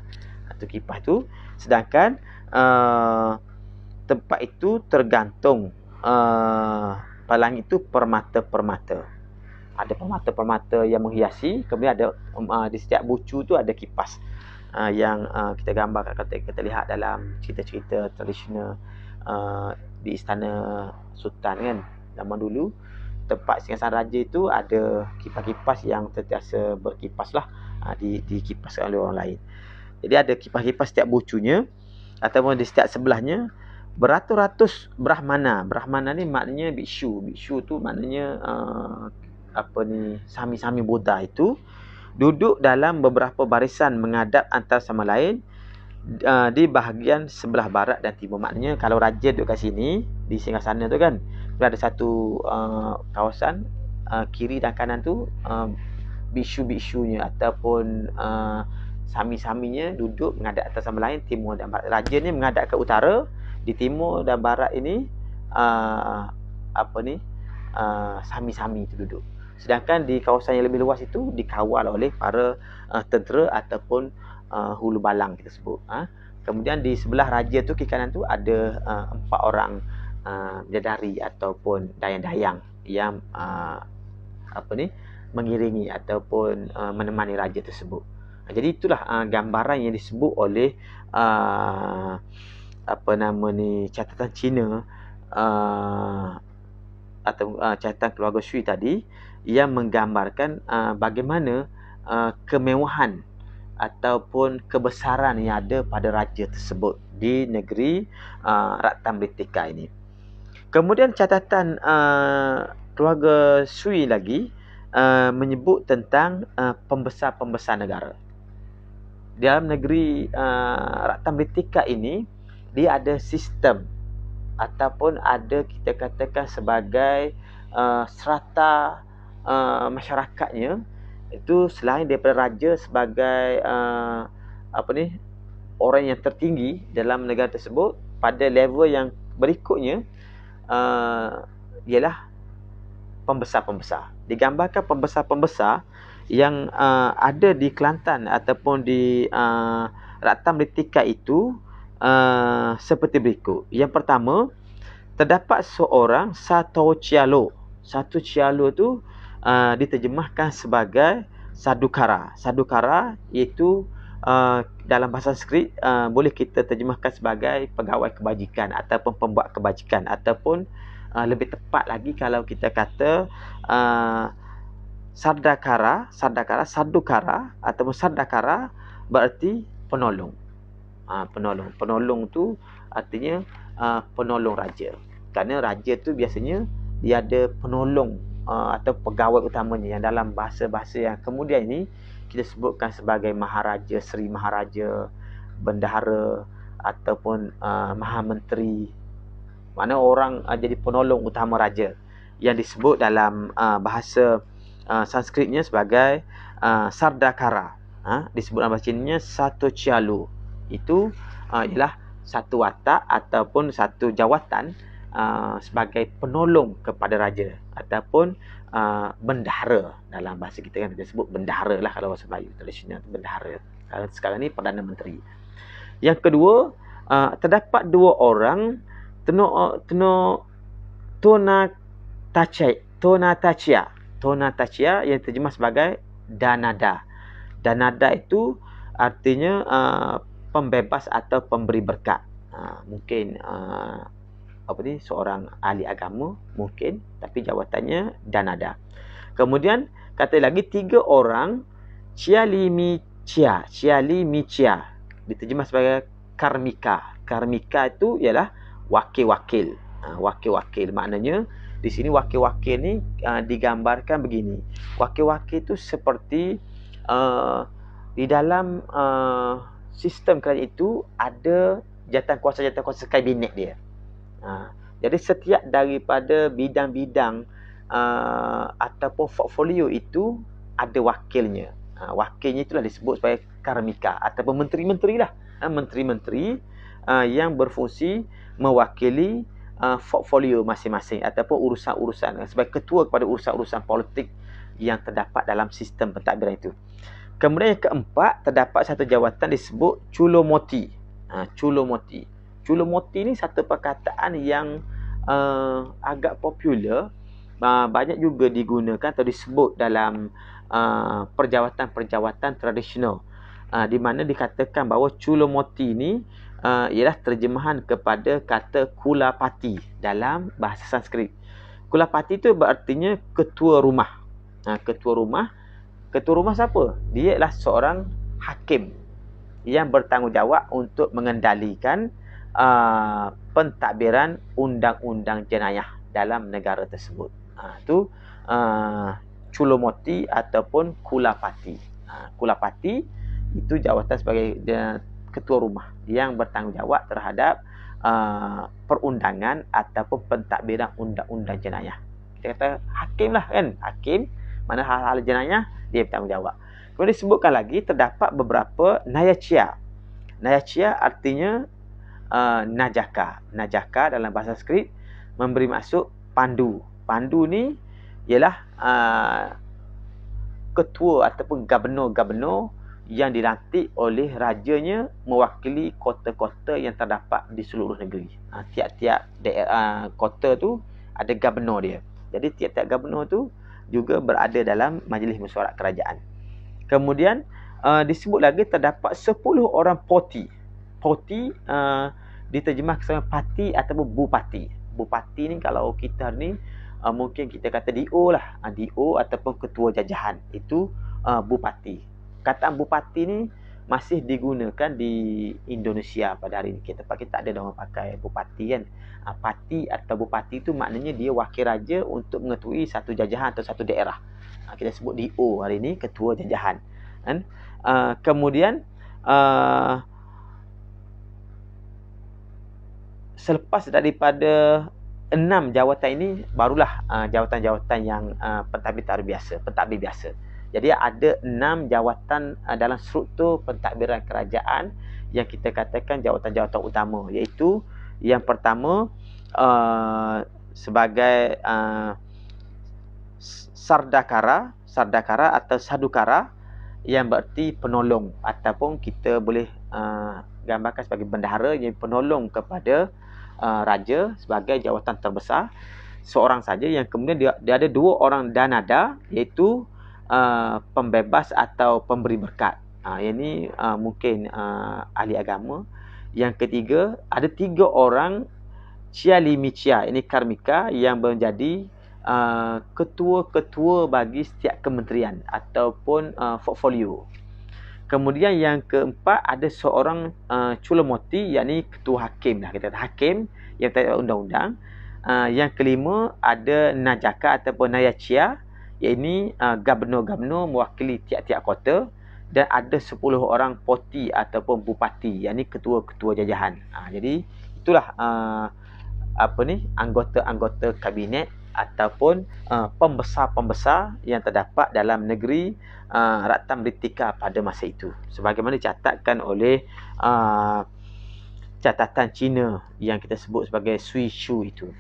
ah, tu kipas tu sedangkan uh, tempat itu tergantung uh, langit itu permata-permata ada permata-permata yang menghiasi kemudian ada uh, di setiap bucu tu ada kipas uh, yang uh, kita gambar kata kita lihat dalam cerita-cerita tradisional uh, di istana sultan kan zaman dulu tempat singgasana raja itu ada kipas-kipas yang tertiasa berkipas lah uh, di kipas oleh orang lain jadi ada kipas-kipas setiap bucunya ataupun di setiap sebelahnya beratus-ratus brahmana brahmana ni maknanya Bishu. Bishu tu maknanya uh, apa ni sami-sami Buddha itu duduk dalam beberapa barisan mengadap antara sama lain uh, di bahagian sebelah barat dan timur maknanya kalau raja duduk kat sini di singgah sana tu kan dia ada satu uh, kawasan uh, kiri dan kanan tu uh, bisu-bisunya biksunya ataupun uh, sami-saminya duduk mengadap antara sama lain timur dan barat raja ni menghadap ke utara di timur dan barat ini uh, apa ni uh, sami-sami itu duduk sedangkan di kawasan yang lebih luas itu dikawal oleh para uh, tentera ataupun uh, hulu balang kita sebut uh. kemudian di sebelah raja tu kiri kanan tu ada uh, empat orang uh, bidadari uh, ataupun dayang-dayang yang uh, apa ni mengiringi ataupun uh, menemani raja tersebut jadi itulah uh, gambaran yang disebut oleh uh, apa nama ni catatan Cina uh, atau uh, catatan keluarga Shui tadi ia menggambarkan uh, bagaimana uh, kemewahan ataupun kebesaran yang ada pada raja tersebut di negeri uh, Ratan Britika ini. Kemudian catatan uh, keluarga Sui lagi uh, menyebut tentang uh, pembesar-pembesar negara. Dalam negeri uh, Ratan Britika ini, dia ada sistem ataupun ada kita katakan sebagai uh, serata Uh, masyarakatnya itu selain daripada raja sebagai uh, apa ni orang yang tertinggi dalam negara tersebut pada level yang berikutnya uh, ialah pembesar-pembesar digambarkan pembesar-pembesar yang uh, ada di Kelantan ataupun di uh, Rakta Meritika itu uh, seperti berikut yang pertama terdapat seorang Satu Cialo Satu Cialo tu uh, diterjemahkan sebagai sadukara. Sadukara iaitu uh, dalam bahasa skrip uh, boleh kita terjemahkan sebagai pegawai kebajikan ataupun pembuat kebajikan ataupun uh, lebih tepat lagi kalau kita kata uh, sadakara, sadakara, sadukara ataupun sadakara berarti penolong. Uh, penolong. Penolong tu artinya uh, penolong raja. Kerana raja tu biasanya dia ada penolong Ah, atau pegawai utamanya yang dalam bahasa-bahasa yang kemudian ini kita sebutkan sebagai maharaja, seri maharaja, bendahara ataupun uh, maha menteri. Mana orang uh, jadi penolong utama raja yang disebut dalam uh, bahasa uh, Sanskritnya sebagai uh, Sardakara. Uh, disebut dalam bahasa Cina satu cialu. Itu uh, ialah satu watak ataupun satu jawatan Uh, sebagai penolong kepada raja ataupun uh, bendahara dalam bahasa kita kan kita sebut bendahara lah kalau bahasa Melayu tradisional bendahara kalau sekarang ni perdana menteri yang kedua uh, terdapat dua orang tuno tuno tona tachai tona tachia tona tachia yang terjemah sebagai danada danada itu artinya uh, pembebas atau pemberi berkat uh, mungkin uh, apa ni seorang ahli agama mungkin tapi jawatannya danada. Kemudian kata lagi tiga orang Chia Li Mi Chia, diterjemah sebagai karmika. Karmika itu ialah wakil-wakil. Ha, wakil-wakil maknanya di sini wakil-wakil ni ha, digambarkan begini. Wakil-wakil itu seperti uh, di dalam uh, sistem kerajaan itu ada jatah kuasa-jatah kuasa kabinet dia. Ha. Jadi setiap daripada bidang-bidang uh, ataupun portfolio itu ada wakilnya. Ha. Wakilnya itulah disebut sebagai karmika atau menteri-menteri lah. Ha. Menteri-menteri uh, yang berfungsi mewakili uh, portfolio masing-masing ataupun urusan-urusan uh, sebagai ketua kepada urusan-urusan politik yang terdapat dalam sistem pentadbiran itu. Kemudian yang keempat terdapat satu jawatan disebut culomoti. Ha, culomoti. Culumoti ni satu perkataan yang uh, agak popular uh, banyak juga digunakan atau disebut dalam eh, perjawatan-perjawatan uh, tradisional uh, di mana dikatakan bahawa Culumoti ni uh, ialah terjemahan kepada kata Kulapati dalam bahasa Sanskrit. Kulapati tu bertinya ketua rumah. Uh, ketua rumah. Ketua rumah siapa? Dia ialah seorang hakim yang bertanggungjawab untuk mengendalikan uh, pentadbiran undang-undang jenayah dalam negara tersebut. Itu ah, uh, ah, uh, culomoti ataupun kulapati. Uh, kulapati itu jawatan sebagai ketua rumah yang bertanggungjawab terhadap uh, perundangan ataupun pentadbiran undang-undang jenayah. Kita kata hakim lah kan. Hakim mana hal-hal jenayah dia bertanggungjawab. Kemudian disebutkan lagi terdapat beberapa nayacia. Nayacia artinya uh, najaka. Najaka dalam bahasa Sanskrit memberi maksud pandu. Pandu ni ialah uh, ketua ataupun gubernur-gubernur yang dilantik oleh rajanya mewakili kota-kota yang terdapat di seluruh negeri. Ha, tiap-tiap uh, uh, kota tu ada gubernur dia. Jadi tiap-tiap gubernur tu juga berada dalam majlis mesyuarat kerajaan. Kemudian uh, disebut lagi terdapat 10 orang poti. Poti uh, diterjemah sebagai parti ataupun bupati. Bupati ni kalau kita ni uh, mungkin kita kata DO lah, uh, ah, DO ataupun ketua jajahan itu uh, bupati. Kata bupati ni masih digunakan di Indonesia pada hari ini. Kita tempat kita tak ada orang pakai bupati kan. Uh, parti atau bupati itu maknanya dia wakil raja untuk mengetuai satu jajahan atau satu daerah. Uh, kita sebut DO hari ini ketua jajahan. Kan? Uh, kemudian uh, selepas daripada enam jawatan ini barulah ah, jawatan-jawatan uh, yang uh, ah, pentadbir biasa, pentadbir biasa. Jadi ada enam jawatan uh, dalam struktur pentadbiran kerajaan yang kita katakan jawatan-jawatan utama iaitu yang pertama uh, sebagai uh, sardakara, sardakara atau sadukara yang berarti penolong ataupun kita boleh uh, gambarkan sebagai bendahara yang penolong kepada Uh, raja sebagai jawatan terbesar seorang saja yang kemudian dia, dia ada dua orang danada iaitu uh, pembebas atau pemberi berkat. Ah uh, ini uh, mungkin uh, ahli agama. Yang ketiga ada tiga orang cialimicia ini karmika yang menjadi Uh, ketua-ketua bagi setiap kementerian ataupun uh, portfolio. Kemudian yang keempat ada seorang uh, culemoti yakni ketua hakim lah kita kata hakim yang tak undang-undang. Uh, yang kelima ada najaka ataupun nayachia iaitu uh, gubernur-gubernur mewakili tiap-tiap kota dan ada 10 orang poti ataupun bupati yakni ketua-ketua jajahan. Uh, jadi itulah uh, apa ni anggota-anggota kabinet ataupun uh, pembesar-pembesar yang terdapat dalam negeri uh, Ratan Britika pada masa itu. Sebagaimana dicatatkan oleh uh, catatan Cina yang kita sebut sebagai Sui Shu itu.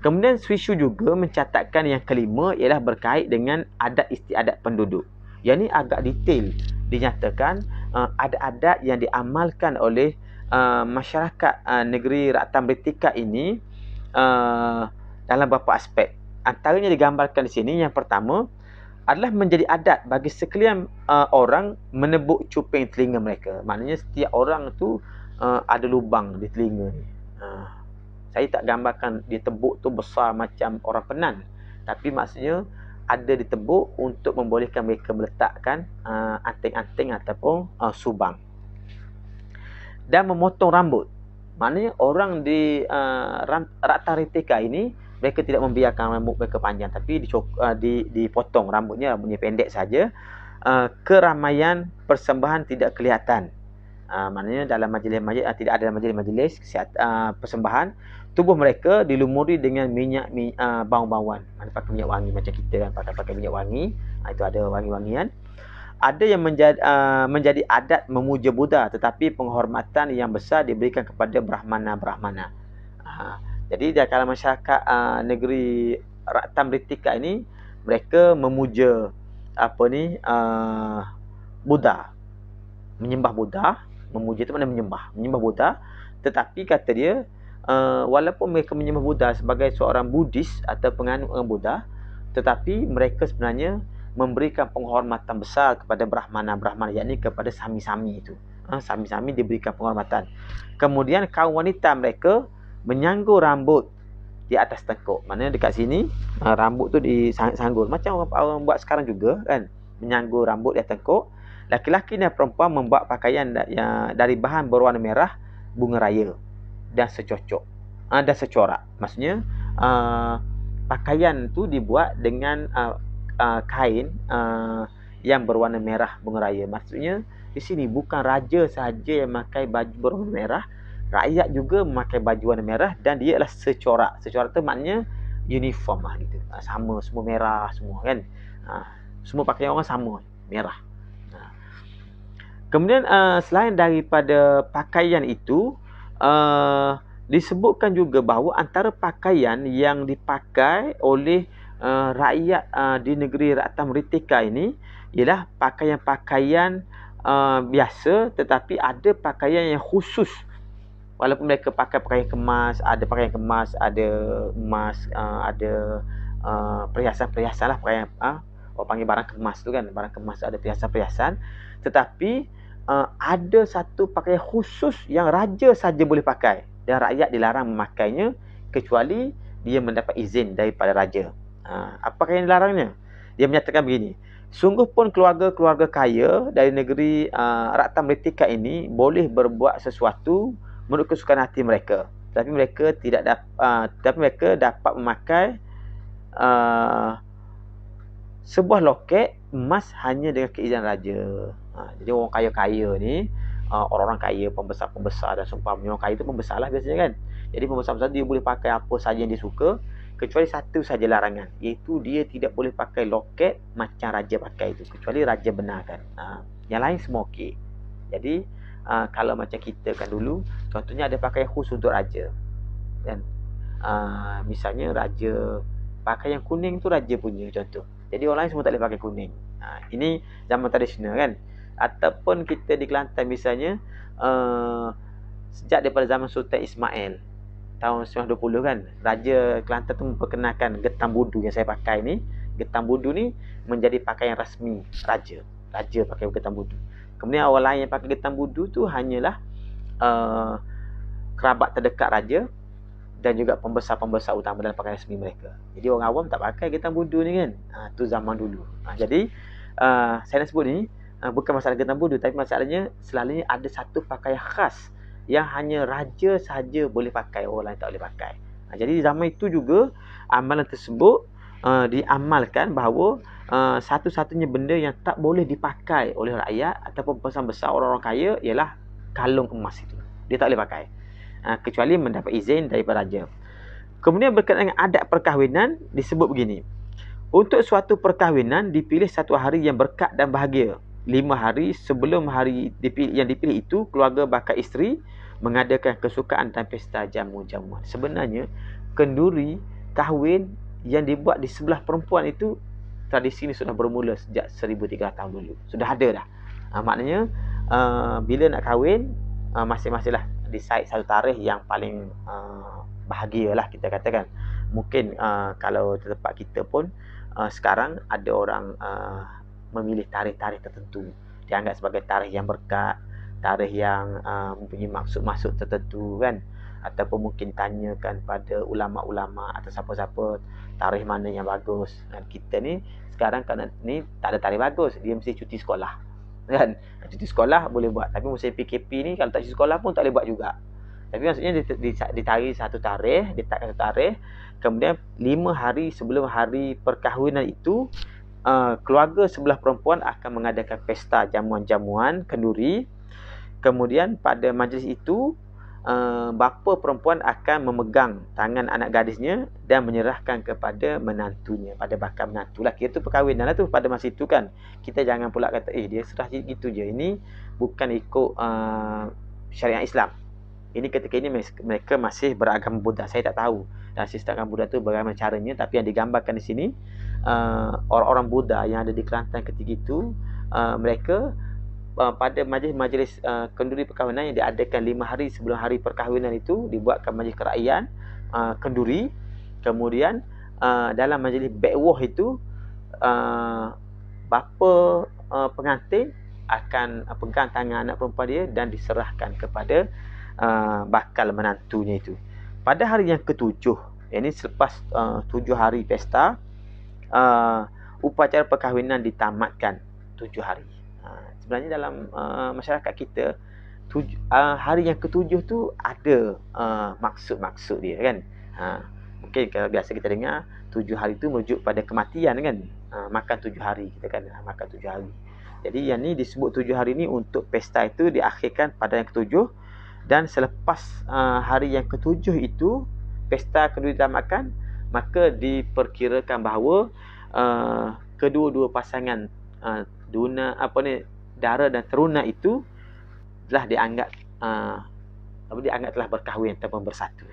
Kemudian Sui Shu juga mencatatkan yang kelima ialah berkait dengan adat istiadat penduduk. Yang ini agak detail dinyatakan uh, adat-adat yang diamalkan oleh uh, masyarakat uh, negeri Ratan Britika ini uh, dalam beberapa aspek antaranya digambarkan di sini yang pertama adalah menjadi adat bagi sekalian uh, orang menebuk cuping telinga mereka. Maknanya setiap orang tu uh, ada lubang di telinga ni. Uh, saya tak gambarkan dia tu besar macam orang penan. Tapi maksudnya ada ditebuk untuk membolehkan mereka meletakkan uh, anting-anting ataupun uh, subang. Dan memotong rambut. Maknanya orang di uh, Ratta Ritika ini mereka tidak membiarkan rambut mereka panjang tapi dicok, uh, di, dipotong rambutnya rambutnya pendek saja uh, keramaian persembahan tidak kelihatan uh, maknanya dalam majlis-majlis uh, tidak ada majlis-majlis uh, persembahan tubuh mereka dilumuri dengan minyak uh, bau-bauan ada pakai minyak wangi macam kita kan pakai pakai minyak wangi uh, itu ada wangi-wangian ada yang menjadi, uh, menjadi adat memuja Buddha tetapi penghormatan yang besar diberikan kepada brahmana-brahmana uh, jadi dalam masyarakat uh, negeri Raktam Ritika ini mereka memuja apa ni uh, Buddha. Menyembah Buddha, memuja itu mana menyembah, menyembah Buddha. Tetapi kata dia uh, walaupun mereka menyembah Buddha sebagai seorang Buddhis atau penganut orang Buddha, tetapi mereka sebenarnya memberikan penghormatan besar kepada Brahmana-Brahmana yakni kepada Sami-sami itu. Sami-sami uh, diberikan penghormatan. Kemudian kaum wanita mereka menyanggul rambut di atas tengkuk. Mana dekat sini ha, rambut tu disanggul macam orang, orang buat sekarang juga kan. Menyanggul rambut di atas tengkuk. Laki-laki dan perempuan membuat pakaian yang dari bahan berwarna merah bunga raya dan secocok. Ha, dan secorak. Maksudnya uh, pakaian tu dibuat dengan uh, uh, kain uh, yang berwarna merah bunga raya. Maksudnya di sini bukan raja sahaja yang pakai baju berwarna merah rakyat juga memakai baju warna merah dan dia adalah secorak. Secorak tu maknanya uniform lah gitu. Ha, sama semua merah semua kan. Ha, semua pakai orang sama merah. Ha. Kemudian uh, selain daripada pakaian itu uh, disebutkan juga bahawa antara pakaian yang dipakai oleh uh, rakyat uh, di negeri Ratan Meritika ini ialah pakaian-pakaian uh, biasa tetapi ada pakaian yang khusus uh, walaupun mereka pakai pakaian kemas ada pakaian kemas ada emas uh, ada uh, perhiasan-perhiasan lah pakaian uh, orang panggil barang kemas tu kan barang kemas ada perhiasan-perhiasan tetapi uh, ada satu pakaian khusus yang raja saja boleh pakai dan rakyat dilarang memakainya kecuali dia mendapat izin daripada raja uh, apakah yang dilarangnya dia menyatakan begini Sungguh pun keluarga-keluarga kaya dari negeri uh, Rakta Meritika ini boleh berbuat sesuatu menurut kesukaan hati mereka tapi mereka tidak dapat uh, tapi mereka dapat memakai uh, sebuah loket emas hanya dengan keizinan raja uh, jadi orang kaya-kaya ni uh, orang-orang kaya pembesar-pembesar dan seumpamanya orang kaya tu pembesarlah biasanya kan jadi pembesar-pembesar dia boleh pakai apa saja yang dia suka kecuali satu saja larangan iaitu dia tidak boleh pakai loket macam raja pakai itu kecuali raja benarkan uh, yang lain semua okey jadi Ah, kalau macam kita kan dulu contohnya ada pakai khusus untuk raja kan aa, ah, misalnya raja pakai yang kuning tu raja punya contoh jadi orang lain semua tak boleh pakai kuning ha, ini zaman tradisional kan ataupun kita di Kelantan misalnya aa, sejak daripada zaman Sultan Ismail tahun 1920 kan raja Kelantan tu memperkenalkan getam budu yang saya pakai ni getam budu ni menjadi pakaian rasmi raja raja pakai getam budu Kemudian orang lain yang pakai getam budu tu hanyalah uh, kerabat terdekat raja dan juga pembesar-pembesar utama dalam pakaian resmi mereka. Jadi orang awam tak pakai getam budu ni kan. Ha, tu zaman dulu. Ha, jadi uh, saya nak sebut ni uh, bukan masalah getam budu tapi masalahnya selalunya ada satu pakaian khas yang hanya raja sahaja boleh pakai, orang lain tak boleh pakai. Ha, jadi zaman itu juga amalan tersebut Eh, diamalkan bahawa uh, satu-satunya benda yang tak boleh dipakai oleh rakyat ataupun pesan besar orang-orang kaya ialah kalung emas itu. Dia tak boleh pakai. Uh, kecuali mendapat izin daripada raja. Kemudian berkaitan dengan adat perkahwinan disebut begini. Untuk suatu perkahwinan dipilih satu hari yang berkat dan bahagia. Lima hari sebelum hari dipilih, yang dipilih itu keluarga bakal isteri mengadakan kesukaan dan pesta jamu-jamuan. Sebenarnya kenduri kahwin yang dibuat di sebelah perempuan itu tradisi ini sudah bermula sejak 1300 tahun dulu. Sudah ada dah. Ha, maknanya uh, bila nak kahwin uh, masing-masing lah decide satu tarikh yang paling uh, lah kita katakan. Mungkin uh, kalau tempat kita pun uh, sekarang ada orang uh, memilih tarikh-tarikh tertentu dianggap sebagai tarikh yang berkat, tarikh yang uh, mempunyai maksud-maksud tertentu kan. Uh, ataupun mungkin tanyakan pada ulama-ulama atau siapa-siapa tarikh mana yang bagus dan kita ni sekarang kan ni tak ada tarikh bagus dia mesti cuti sekolah kan cuti sekolah boleh buat tapi musim PKP ni kalau tak cuti sekolah pun tak boleh buat juga tapi maksudnya ditari satu tarikh ditetapkan satu tarikh kemudian lima hari sebelum hari perkahwinan itu uh, keluarga sebelah perempuan akan mengadakan pesta jamuan-jamuan kenduri kemudian pada majlis itu Eh, bapa perempuan akan memegang tangan anak gadisnya dan menyerahkan kepada menantunya pada bakal menantulah kita tu perkahwinanlah tu pada masa itu kan kita jangan pula kata eh dia serah gitu je ini bukan ikut uh, syariat Islam ini ketika ini mereka masih beragama Buddha saya tak tahu dan sistem Buddha tu bagaimana caranya tapi yang digambarkan di sini uh, orang-orang Buddha yang ada di Kelantan ketika itu uh, mereka Uh, pada majlis-majlis uh, kenduri perkahwinan yang diadakan lima hari sebelum hari perkahwinan itu dibuatkan majlis kerakyan uh, kenduri kemudian uh, dalam majlis bekwah itu uh, bapa uh, pengantin akan uh, pegang tangan anak perempuan dia dan diserahkan kepada uh, bakal menantunya itu pada hari yang ketujuh ini selepas uh, tujuh hari pesta uh, upacara perkahwinan ditamatkan tujuh hari sebenarnya dalam uh, masyarakat kita tuj- uh, hari yang ketujuh tu ada uh, maksud-maksud dia kan ha mungkin kalau biasa kita dengar tujuh hari tu merujuk pada kematian kan uh, makan tujuh hari kita kan uh, makan tujuh hari jadi yang ni disebut tujuh hari ni untuk pesta itu diakhirkan pada yang ketujuh dan selepas uh, hari yang ketujuh itu pesta kedua makan maka diperkirakan bahawa uh, kedua-dua pasangan uh, duna apa ni dara dan teruna itu telah dianggap uh, apa dianggap telah berkahwin ataupun bersatu.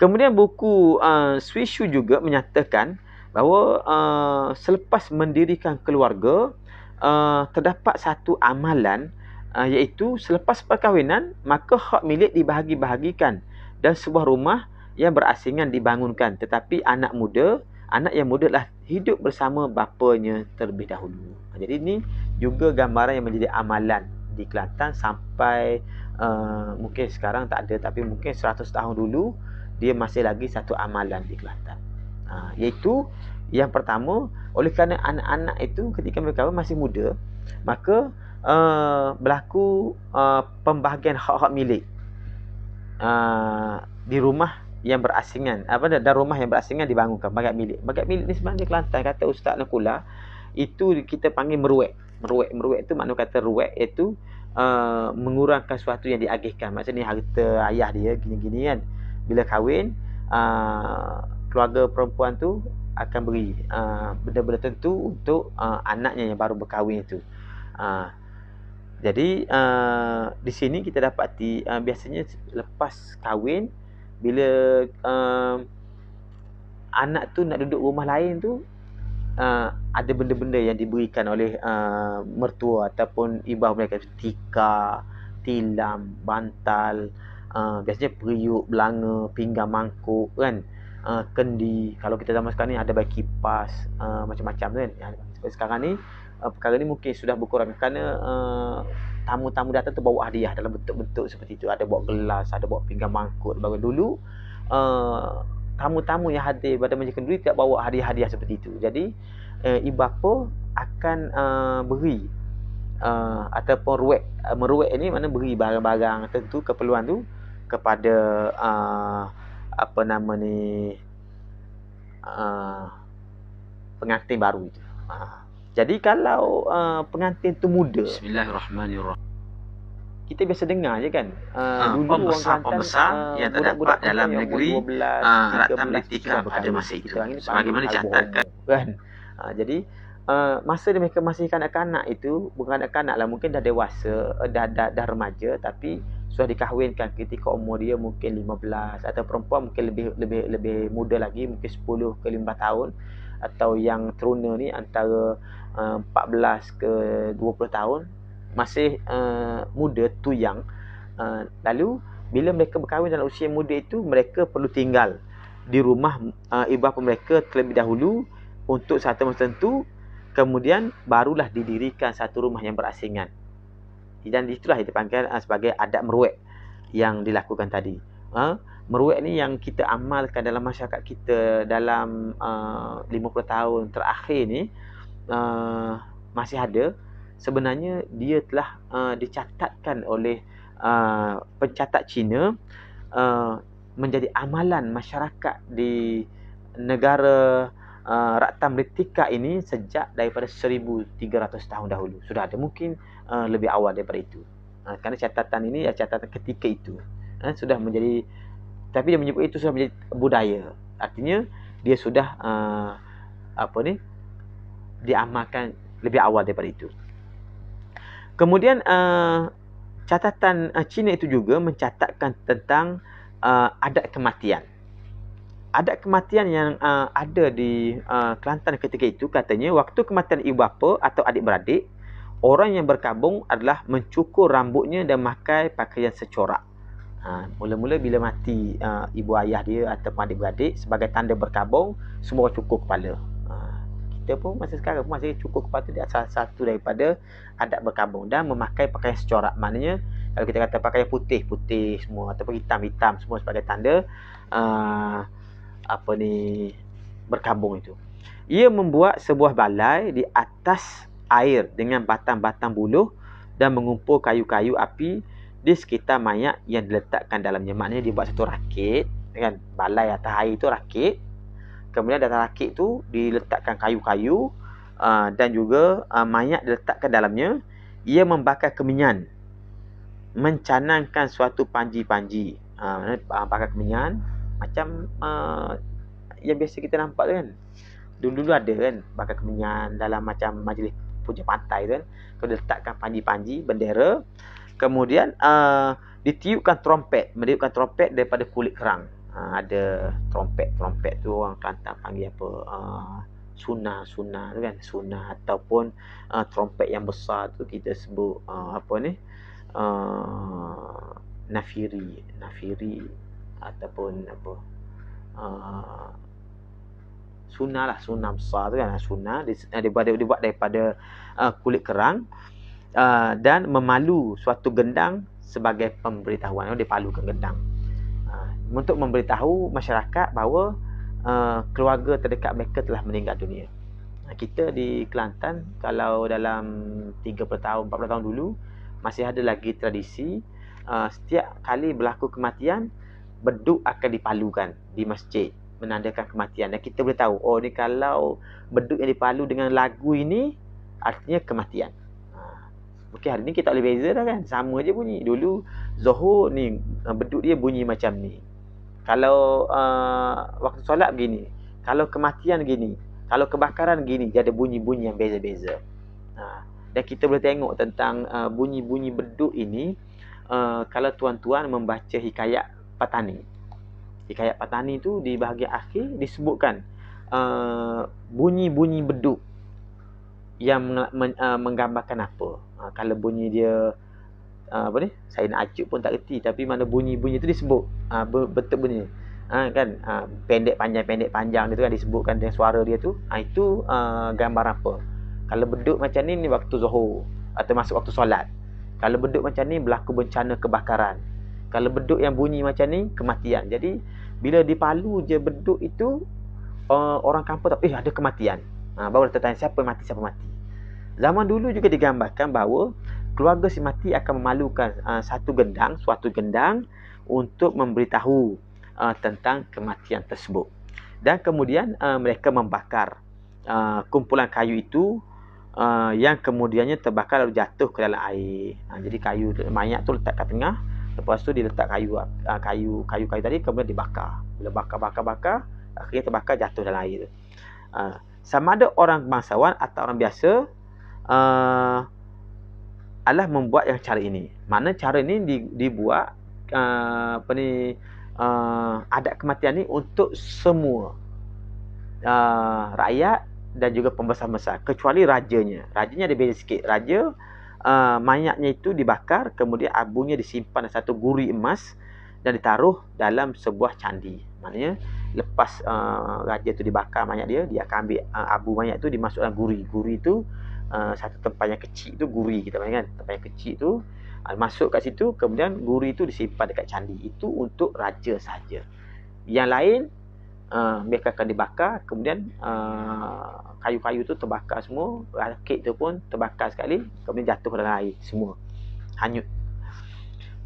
Kemudian buku uh, ah, Swishu juga menyatakan bahawa uh, selepas mendirikan keluarga uh, terdapat satu amalan uh, iaitu selepas perkahwinan maka hak milik dibahagi-bahagikan dan sebuah rumah yang berasingan dibangunkan tetapi anak muda anak yang muda lah hidup bersama bapanya terlebih dahulu. Ha, jadi ini juga gambaran yang menjadi amalan di Kelantan sampai uh, mungkin sekarang tak ada tapi mungkin 100 tahun dulu dia masih lagi satu amalan di Kelantan. Uh, iaitu yang pertama oleh kerana anak-anak itu ketika mereka masih muda maka uh, berlaku uh, pembahagian hak-hak milik uh, di rumah yang berasingan apa dah, dah rumah yang berasingan dibangunkan bagat milik bagat milik ni sebenarnya Kelantan kata Ustaz nak Nakula itu kita panggil meruek meruek meruek tu makna kata ruek iaitu uh, mengurangkan sesuatu yang diagihkan maksudnya harta ayah dia gini-gini kan bila kahwin uh, keluarga perempuan tu akan beri uh, benda-benda tertentu untuk uh, anaknya yang baru berkahwin itu uh, jadi uh, di sini kita dapati uh, biasanya lepas kahwin bila uh, anak tu nak duduk rumah lain tu Uh, ada benda-benda yang diberikan oleh uh, mertua ataupun ibah mereka tika, tilam, bantal, uh, biasanya periuk, belanga, pinggang mangkuk kan. Uh, kendi, kalau kita zaman sekarang ni ada bagi kipas, uh, macam-macam kan. Yang sekarang ni uh, perkara ni mungkin sudah berkurang kerana uh, tamu-tamu datang tu bawa hadiah dalam bentuk-bentuk seperti itu ada bawa gelas ada bawa pinggan mangkuk bagi dulu uh, tamu-tamu yang hadir pada majlis kenduri tidak bawa hadiah-hadiah seperti itu jadi uh, eh, ibu bapa akan uh, beri uh, ataupun ruwet uh, meruwet ini mana beri barang-barang tertentu keperluan tu kepada uh, apa nama ni uh, pengantin baru itu uh. Jadi kalau uh, pengantin tu muda Bismillahirrahmanirrahim kita biasa dengar je kan uh, ah, uh, pembesar-pembesar uh, yang terdapat budak dalam negeri ah, rakyat Malaysia pada masa itu Bagaimana dicatatkan kan? uh, jadi uh, masa dia mereka masih kanak-kanak itu bukan kanak-kanak lah mungkin dah dewasa eh, dah, dah, dah remaja tapi sudah dikahwinkan ketika umur dia mungkin 15 atau perempuan mungkin lebih lebih lebih muda lagi mungkin 10 ke 15 tahun atau yang teruna ni antara uh, 14 ke 20 tahun masih uh, muda tu yang uh, lalu bila mereka berkahwin dalam usia muda itu mereka perlu tinggal di rumah uh, ibu bapa mereka terlebih dahulu untuk satu masa tertentu kemudian barulah didirikan satu rumah yang berasingan dan itulah yang dipanggil uh, sebagai adat meruek yang dilakukan tadi uh, meruat ni yang kita amalkan dalam masyarakat kita dalam uh, 50 tahun terakhir ni uh, masih ada sebenarnya dia telah uh, dicatatkan oleh uh, pencatat Cina uh, menjadi amalan masyarakat di negara uh, Rakta Meritika ini sejak daripada 1300 tahun dahulu sudah ada mungkin uh, lebih awal daripada itu uh, kerana catatan ini adalah catatan ketika itu uh, sudah menjadi tapi dia menyebut itu sudah menjadi budaya artinya dia sudah uh, apa ni diamalkan lebih awal daripada itu kemudian uh, catatan uh, Cina itu juga mencatatkan tentang uh, adat kematian adat kematian yang uh, ada di uh, Kelantan ketika itu katanya waktu kematian ibu bapa atau adik beradik orang yang berkabung adalah mencukur rambutnya dan memakai pakaian secorak Ha, mula-mula bila mati uh, ibu ayah dia ataupun adik-beradik sebagai tanda berkabung semua cukup kepala. Ha, kita pun masa sekarang pun masih cukup kepala tu salah satu daripada adat berkabung dan memakai pakaian secorak. Maknanya kalau kita kata pakaian putih, putih semua ataupun hitam-hitam semua sebagai tanda uh, apa ni berkabung itu. Ia membuat sebuah balai di atas air dengan batang-batang buluh dan mengumpul kayu-kayu api di sekitar mayat yang diletakkan dalamnya. Maknanya dia buat satu rakit dengan ya balai atas air itu rakit. Kemudian dalam rakit itu diletakkan kayu-kayu uh, dan juga uh, mayat diletakkan dalamnya. Ia membakar kemenyan. Mencanangkan suatu panji-panji. Uh, uh bakar kemenyan macam uh, yang biasa kita nampak tu kan. Dulu-dulu ada kan bakar kemenyan dalam macam majlis puja pantai tu kan. Kau letakkan panji-panji bendera Kemudian uh, ditiupkan trompet, meniupkan trompet daripada kulit kerang. Uh, ada trompet, trompet tu orang Kelantan panggil apa? Uh, sunah, sunah tu kan? Sunah ataupun uh, trompet yang besar tu kita sebut uh, apa ni? Uh, nafiri, nafiri ataupun apa? Uh, sunah lah, sunah besar tu kan? Sunah eh, dibuat, dibuat daripada uh, kulit kerang uh, dan memalu suatu gendang sebagai pemberitahuan oh, Dia palu ke gendang uh, untuk memberitahu masyarakat bahawa uh, keluarga terdekat mereka telah meninggal dunia kita di Kelantan kalau dalam 30 tahun 40 tahun dulu masih ada lagi tradisi uh, setiap kali berlaku kematian beduk akan dipalukan di masjid menandakan kematian dan kita boleh tahu oh ni kalau beduk yang dipalu dengan lagu ini artinya kematian Okey, hari ni kita tak boleh beza dah kan. Sama je bunyi. Dulu zohor ni ah, beduk dia bunyi macam ni. Kalau uh, waktu solat begini. Kalau kematian gini. Kalau kebakaran gini, dia ada bunyi-bunyi yang beza-beza. Ha. Dan kita boleh tengok tentang uh, bunyi-bunyi beduk ini uh, kalau tuan-tuan membaca hikayat Patani. Hikayat Patani tu di bahagian akhir disebutkan uh, bunyi-bunyi beduk yang men- uh, menggambarkan apa. Ha, kalau bunyi dia ha, apa ni saya nak acuk pun tak reti tapi mana bunyi-bunyi tu disebut ha, betul bunyi Ha, kan ha, pendek panjang pendek panjang itu kan disebutkan dengan suara dia tu ha, itu uh, gambar apa kalau beduk macam ni ni waktu zuhur atau masuk waktu solat kalau beduk macam ni berlaku bencana kebakaran kalau beduk yang bunyi macam ni kematian jadi bila dipalu je beduk itu uh, orang kampung tak eh ada kematian ha, baru tertanya siapa mati siapa mati Zaman dulu juga digambarkan bahawa keluarga si mati akan memalukan uh, satu gendang, suatu gendang untuk memberitahu uh, tentang kematian tersebut. Dan kemudian uh, mereka membakar uh, kumpulan kayu itu uh, yang kemudiannya terbakar lalu jatuh ke dalam air. Uh, jadi kayu mayat tu letak kat tengah, lepas tu diletak kayu kayu kayu-kayu tadi kemudian dibakar. Bila bakar-bakar-bakar akhirnya terbakar jatuh dalam air. Uh, sama ada orang bangsawan atau orang biasa uh, Allah membuat yang cara ini. Mana cara ini dibuat uh, apa ni uh, adat kematian ni untuk semua uh, rakyat dan juga pembesar-besar kecuali rajanya. Rajanya ada beza sikit. Raja uh, mayatnya itu dibakar kemudian abunya disimpan dalam satu guri emas dan ditaruh dalam sebuah candi. Maknanya lepas uh, raja itu dibakar mayat dia dia akan ambil uh, abu mayat itu dimasukkan guri. Guri itu Ah, satu tempat yang kecil tu guri kita panggil kan tempat yang kecil tu uh, masuk kat situ kemudian guri tu disimpan dekat candi itu untuk raja saja yang lain uh, ah, mereka akan dibakar kemudian uh, kayu-kayu tu terbakar semua rakit tu pun terbakar sekali kemudian jatuh dalam air semua hanyut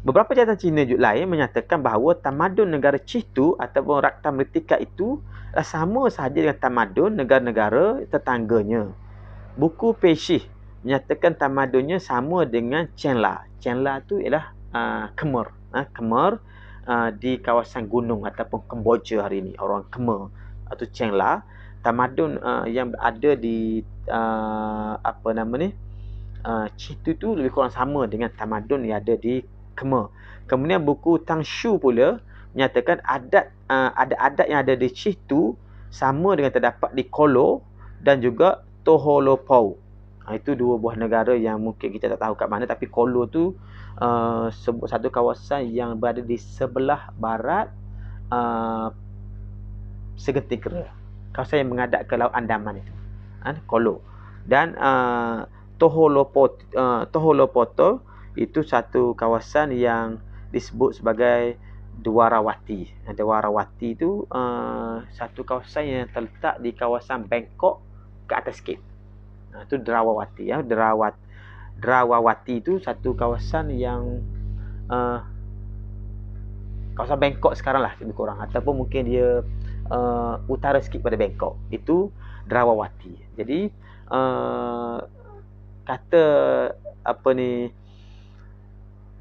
Beberapa catatan Cina juga lain menyatakan bahawa tamadun negara Chitu ataupun Rakta Mritika itu sama sahaja dengan tamadun negara-negara tetangganya Buku Peshih menyatakan tamadunnya sama dengan Chenla. Chenla tu ialah uh, ah, Kemer. Uh, ah, Kemer uh, ah, di kawasan gunung ataupun Kemboja hari ini. Orang Kemer atau Chenla. Tamadun uh, yang ada di uh, apa nama ni? Uh, Citu tu lebih kurang sama dengan tamadun yang ada di Kemer. Kemudian buku Tang Shu pula menyatakan adat uh, adat-adat yang ada di Citu sama dengan terdapat di Kolo dan juga Toholopau. Ha, itu dua buah negara yang mungkin kita tak tahu kat mana tapi Kolo tu uh, satu kawasan yang berada di sebelah barat uh, segetikera. Kawasan yang mengadap ke Laut Andaman itu. Ha, Kolo. Dan uh, uh Toholopoto uh, itu satu kawasan yang disebut sebagai Dwarawati. Ha, Duarawati itu uh, satu kawasan yang terletak di kawasan Bangkok ke atas sikit. Ha tu Derawawati ya, Derawat. Derawawati itu satu kawasan yang uh, kawasan Bangkok sekarang lah lebih kurang ataupun mungkin dia uh, utara sikit pada Bangkok. Itu Derawawati. Jadi uh, kata apa ni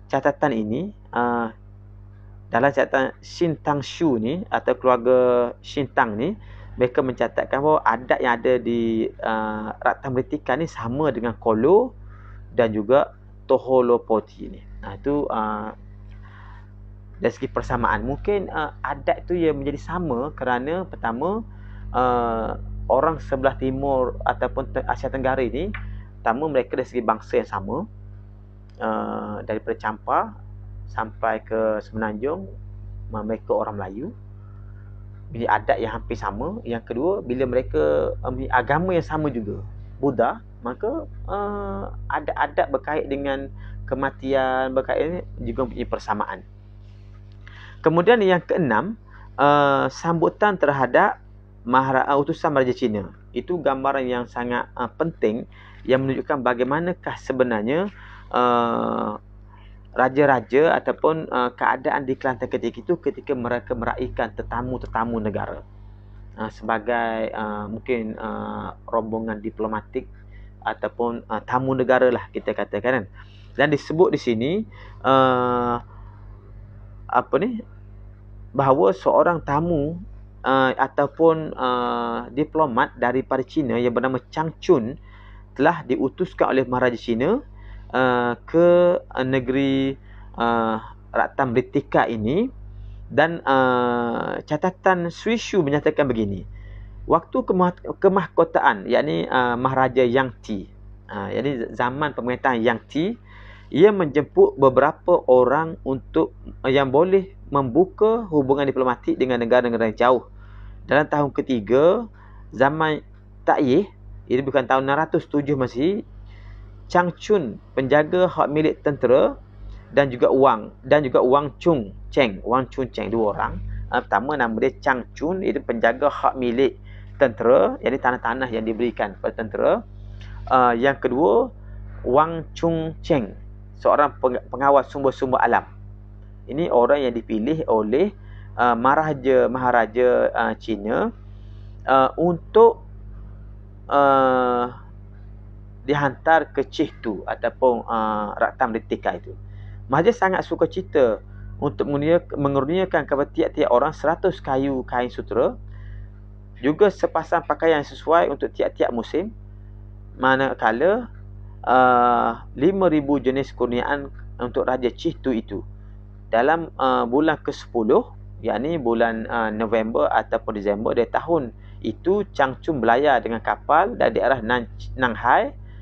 catatan ini uh, dalam catatan Shin Shu ni atau keluarga Shintang ni uh, mereka mencatatkan bahawa adat yang ada di uh, Rakta Meritika ni sama dengan Kolo dan juga Toholopoti ni. Nah, itu uh, dari segi persamaan. Mungkin uh, adat tu ia menjadi sama kerana pertama uh, orang sebelah timur ataupun Asia Tenggara ni pertama mereka dari segi bangsa yang sama uh, daripada Campa sampai ke Semenanjung mereka orang Melayu bila adat yang hampir sama. Yang kedua, bila mereka eh, mempunyai agama yang sama juga, Buddha, maka uh, eh, ada adat berkait dengan kematian berkait juga mempunyai persamaan. Kemudian yang keenam, uh, sambutan terhadap mahara uh, utusan raja Cina. Itu gambaran yang sangat uh, penting yang menunjukkan bagaimanakah sebenarnya raja-raja ataupun uh, keadaan di Kelantan ketika itu ketika mereka meraihkan tetamu-tetamu negara uh, sebagai uh, mungkin uh, rombongan diplomatik ataupun uh, tamu negara lah kita katakan kan dan disebut di sini uh, apa ni bahawa seorang tamu uh, ataupun uh, diplomat daripada China yang bernama Chang Chun telah diutuskan oleh Maharaja China Uh, ke uh, negeri uh, Ratan Britika ini dan uh, catatan Swishu menyatakan begini waktu kemah- kemahkotaan yakni uh, Maharaja Yangti uh, yakni zaman pemerintahan Ti ia menjemput beberapa orang untuk uh, yang boleh membuka hubungan diplomatik dengan negara-negara yang jauh dalam tahun ketiga zaman Ta'yeh ini bukan tahun 607 Masih Chang Chun, penjaga hak milik tentera dan juga Wang dan juga Wang Chung Cheng, Wang Chun Cheng dua orang. Uh, pertama nama dia Chang Chun iaitu penjaga hak milik tentera, jadi tanah-tanah yang diberikan kepada tentera. Uh, yang kedua Wang Chung Cheng, seorang pengawal sumber-sumber alam. Ini orang yang dipilih oleh uh, Maharaja Maharaja uh, Cina uh, untuk uh, dihantar ke cihtu ataupun uh, raktam detika itu. Majlis sangat suka cerita untuk mengurniakan kepada tiap-tiap orang 100 kayu kain sutera juga sepasang pakaian yang sesuai untuk tiap-tiap musim manakala uh, 5,000 jenis kurniaan untuk Raja Cih Tu itu dalam uh, bulan ke-10 yakni bulan uh, November ataupun Disember dari tahun itu Chang Chun berlayar dengan kapal dari arah Nanghai Nang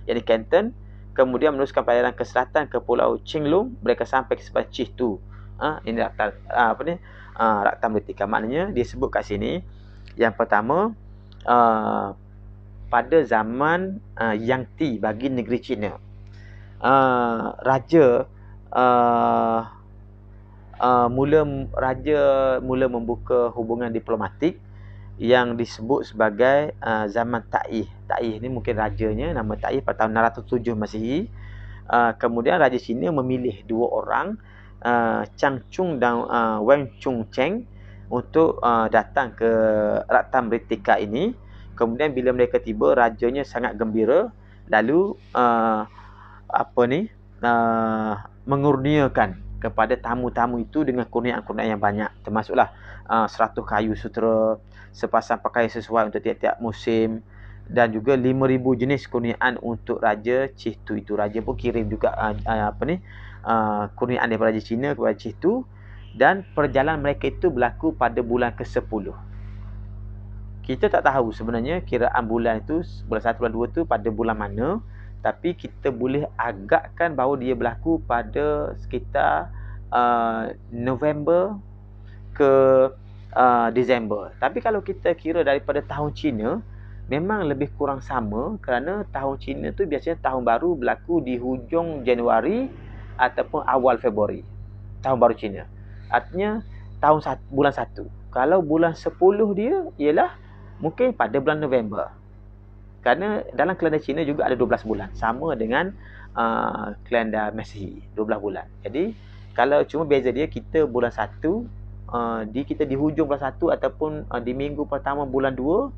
iaitu Canton kemudian meneruskan perjalanan ke selatan ke pulau Chinglung mereka sampai ke sebuah Chih Tu ha, ini raktan ha, apa ni ha, raktam litika maknanya dia sebut kat sini yang pertama uh, pada zaman uh, Yang Ti bagi negeri China uh, ha, raja uh, uh, mula raja mula membuka hubungan diplomatik yang disebut sebagai uh, zaman Taif. Taif ni mungkin rajanya nama Taif pada tahun 607 Masihi. Uh, kemudian raja Cina memilih dua orang uh, Chang Chung dan uh, Wang Chung Cheng untuk uh, datang ke Raktam Ritika ini. Kemudian bila mereka tiba rajanya sangat gembira lalu uh, apa ni uh, mengurniakan kepada tamu-tamu itu dengan kurniaan-kurniaan yang banyak termasuklah uh, 100 kayu sutera sepasang pakaian sesuai untuk tiap-tiap musim dan juga 5000 jenis kurnian untuk raja Cih Tu itu raja pun kirim juga uh, uh, apa ni uh, kurniaan daripada raja Cina kepada Cih Tu dan perjalanan mereka itu berlaku pada bulan ke-10 kita tak tahu sebenarnya kiraan bulan itu bulan 1 bulan 2 tu pada bulan mana tapi kita boleh agakkan bahawa dia berlaku pada sekitar uh, November ke Uh, Disember. Tapi kalau kita kira daripada tahun Cina, memang lebih kurang sama kerana tahun Cina tu biasanya tahun baru berlaku di hujung Januari ataupun awal Februari. Tahun baru Cina. Artinya tahun satu, bulan satu. Kalau bulan sepuluh dia ialah mungkin pada bulan November. Kerana dalam kalender Cina juga ada 12 bulan sama dengan uh, kalender Masehi 12 bulan. Jadi kalau cuma beza dia kita bulan satu uh, di kita di hujung bulan satu ataupun uh, di minggu pertama bulan dua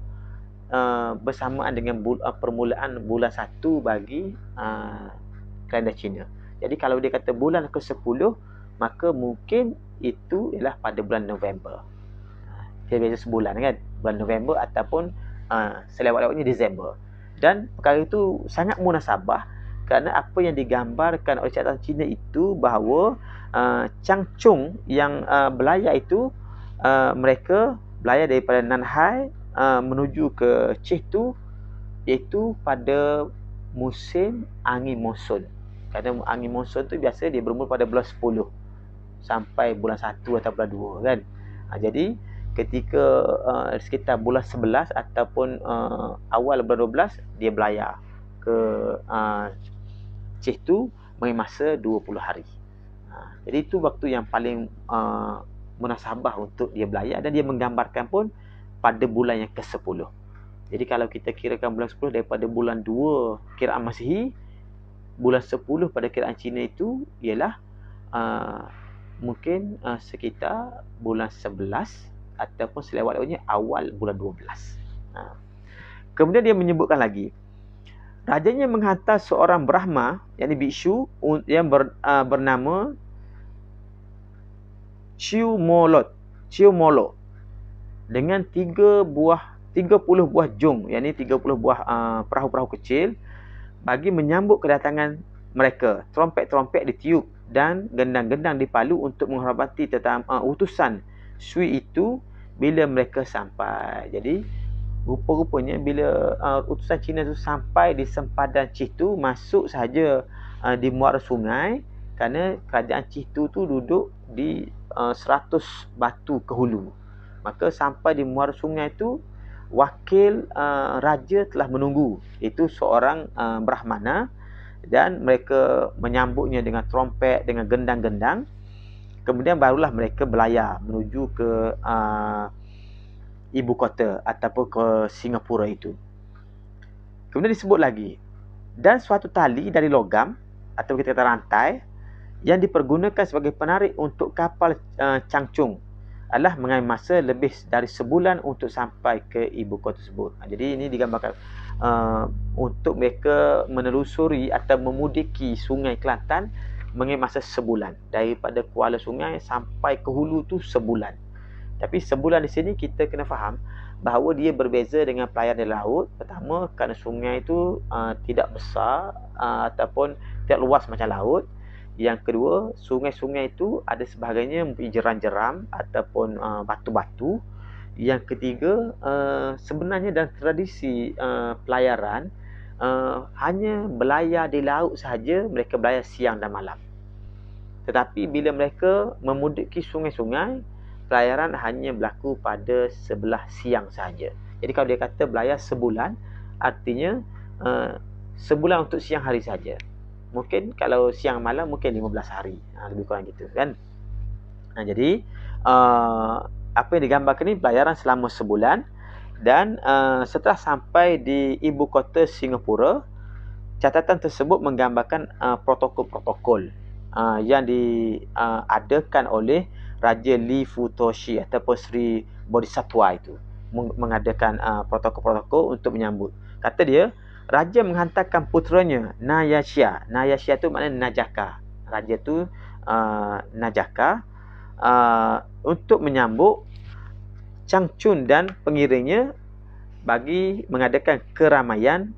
uh, bersamaan dengan bul- uh, permulaan bulan satu bagi uh, kalender Cina. Jadi kalau dia kata bulan ke sepuluh maka mungkin itu ialah pada bulan November. Dia biasa sebulan kan bulan November ataupun uh, selewat-lewatnya Disember. Dan perkara itu sangat munasabah kerana apa yang digambarkan oleh catatan Cina itu bahawa Uh, cangcung yang uh, belayar itu uh, mereka belayar daripada Nanhai uh, menuju ke Chengdu iaitu pada musim angin monsun. Kerana angin monsun tu biasa dia bermula pada bulan 10 sampai bulan 1 atau bulan 2 kan. Ha, jadi ketika uh, sekitar bulan 11 ataupun uh, awal bulan 12 dia belayar ke uh, Chengdu mengemasa 20 hari. Jadi itu waktu yang paling uh, munasabah untuk dia belayar dan dia menggambarkan pun pada bulan yang ke-10. Jadi kalau kita kirakan bulan 10 daripada bulan 2 kiraan Masihi, bulan 10 pada kiraan Cina itu ialah uh, mungkin uh, sekitar bulan 11 ataupun selewat-lewatnya awal bulan 12. Uh. Ha. Kemudian dia menyebutkan lagi Rajanya menghantar seorang Brahma, yakni Bikshu, yang ber, uh, bernama Molot, Chiumolot. Molot, Dengan tiga buah, tiga puluh buah jung. Yang ni tiga puluh buah ah, perahu-perahu kecil. Bagi menyambut kedatangan mereka. Trompet-trompet ditiup. Dan gendang-gendang dipalu untuk menghormati tetamu, uh, utusan sui itu bila mereka sampai. Jadi, rupa-rupanya bila uh, utusan Cina itu sampai di sempadan Cih itu, masuk sahaja uh, di muara sungai, kerana kerajaan Citu tu duduk di uh, 100 batu ke hulu. Maka sampai di muara sungai itu, wakil uh, raja telah menunggu itu seorang uh, brahmana dan mereka menyambutnya dengan trompet dengan gendang-gendang. Kemudian barulah mereka berlayar menuju ke uh, ibu kota ataupun ke Singapura itu. Kemudian disebut lagi dan suatu tali dari logam atau kita kata rantai yang dipergunakan sebagai penarik untuk kapal uh, eh, Changchung adalah mengambil masa lebih dari sebulan untuk sampai ke ibu kota tersebut. Ha, jadi ini digambarkan uh, untuk mereka menelusuri atau memudiki Sungai Kelantan mengambil masa sebulan daripada Kuala Sungai sampai ke hulu tu sebulan. Tapi sebulan di sini kita kena faham bahawa dia berbeza dengan pelayaran di laut. Pertama kerana sungai itu uh, eh, tidak besar uh, ataupun tidak luas macam laut. Yang kedua, sungai-sungai itu ada sebahagiannya mempunyai jeram-jeram ataupun uh, batu-batu. Yang ketiga, uh, sebenarnya dalam tradisi uh, pelayaran, uh, hanya belayar di laut sahaja, mereka belayar siang dan malam. Tetapi bila mereka memudiki sungai-sungai, pelayaran hanya berlaku pada sebelah siang sahaja. Jadi kalau dia kata belayar sebulan, artinya uh, sebulan untuk siang hari sahaja mungkin kalau siang malam mungkin 15 hari ha, lebih kurang gitu kan ha, jadi uh, apa yang digambarkan ini pelayaran selama sebulan dan uh, setelah sampai di ibu kota Singapura catatan tersebut menggambarkan eh, protokol-protokol uh, yang diadakan uh, oleh Raja Li Futoshi ataupun Sri Bodhisattva itu mengadakan uh, protokol-protokol untuk menyambut kata dia raja menghantarkan putranya Nayasya. Nayasya tu maknanya Najaka. Raja tu uh, Najaka uh, untuk menyambut Changchun dan pengiringnya bagi mengadakan keramaian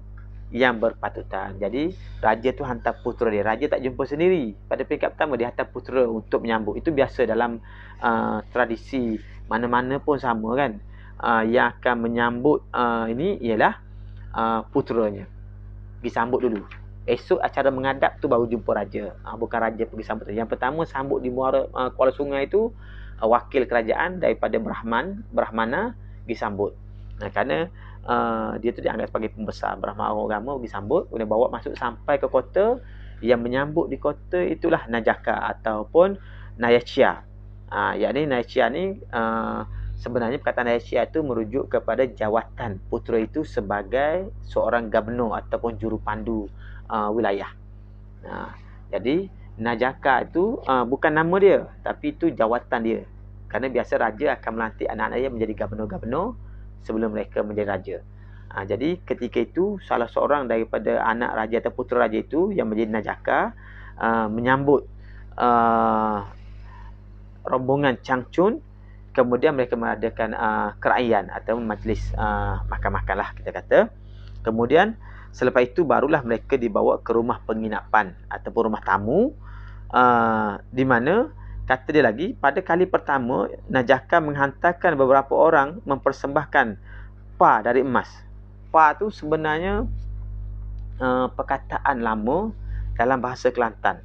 yang berpatutan. Jadi raja tu hantar putera dia. Raja tak jumpa sendiri. Pada peringkat pertama dia hantar putera untuk menyambut. Itu biasa dalam uh, tradisi mana-mana pun sama kan. Uh, yang akan menyambut uh, ini ialah Ah, putranya. Pergi sambut dulu. Esok acara mengadap tu baru jumpa raja. Uh, bukan raja pergi sambut. Yang pertama sambut di muara uh, Kuala Sungai itu uh, wakil kerajaan daripada Brahman, Brahmana pergi sambut. Nah, kerana uh, dia tu dianggap sebagai pembesar Brahma orang agama pergi sambut, kemudian bawa masuk sampai ke kota yang menyambut di kota itulah Najaka ataupun Nayachia. Ah, uh, yakni Nayachia ni uh, sebenarnya perkataan Aisyah itu merujuk kepada jawatan putera itu sebagai seorang gubernur ataupun juru pandu uh, wilayah. Uh, jadi Najaka itu uh, bukan nama dia tapi itu jawatan dia. Kerana biasa raja akan melantik anak-anak dia menjadi gubernur-gubernur sebelum mereka menjadi raja. Ha, jadi ketika itu salah seorang daripada anak raja atau putera raja itu yang menjadi Najaka uh, menyambut uh, rombongan Changchun kemudian mereka mengadakan uh, keraian atau majlis uh, ah, makan-makan lah kita kata. Kemudian selepas itu barulah mereka dibawa ke rumah penginapan ataupun rumah tamu uh, di mana kata dia lagi pada kali pertama Najakan menghantarkan beberapa orang mempersembahkan pa dari emas. Pa tu sebenarnya uh, perkataan lama dalam bahasa Kelantan.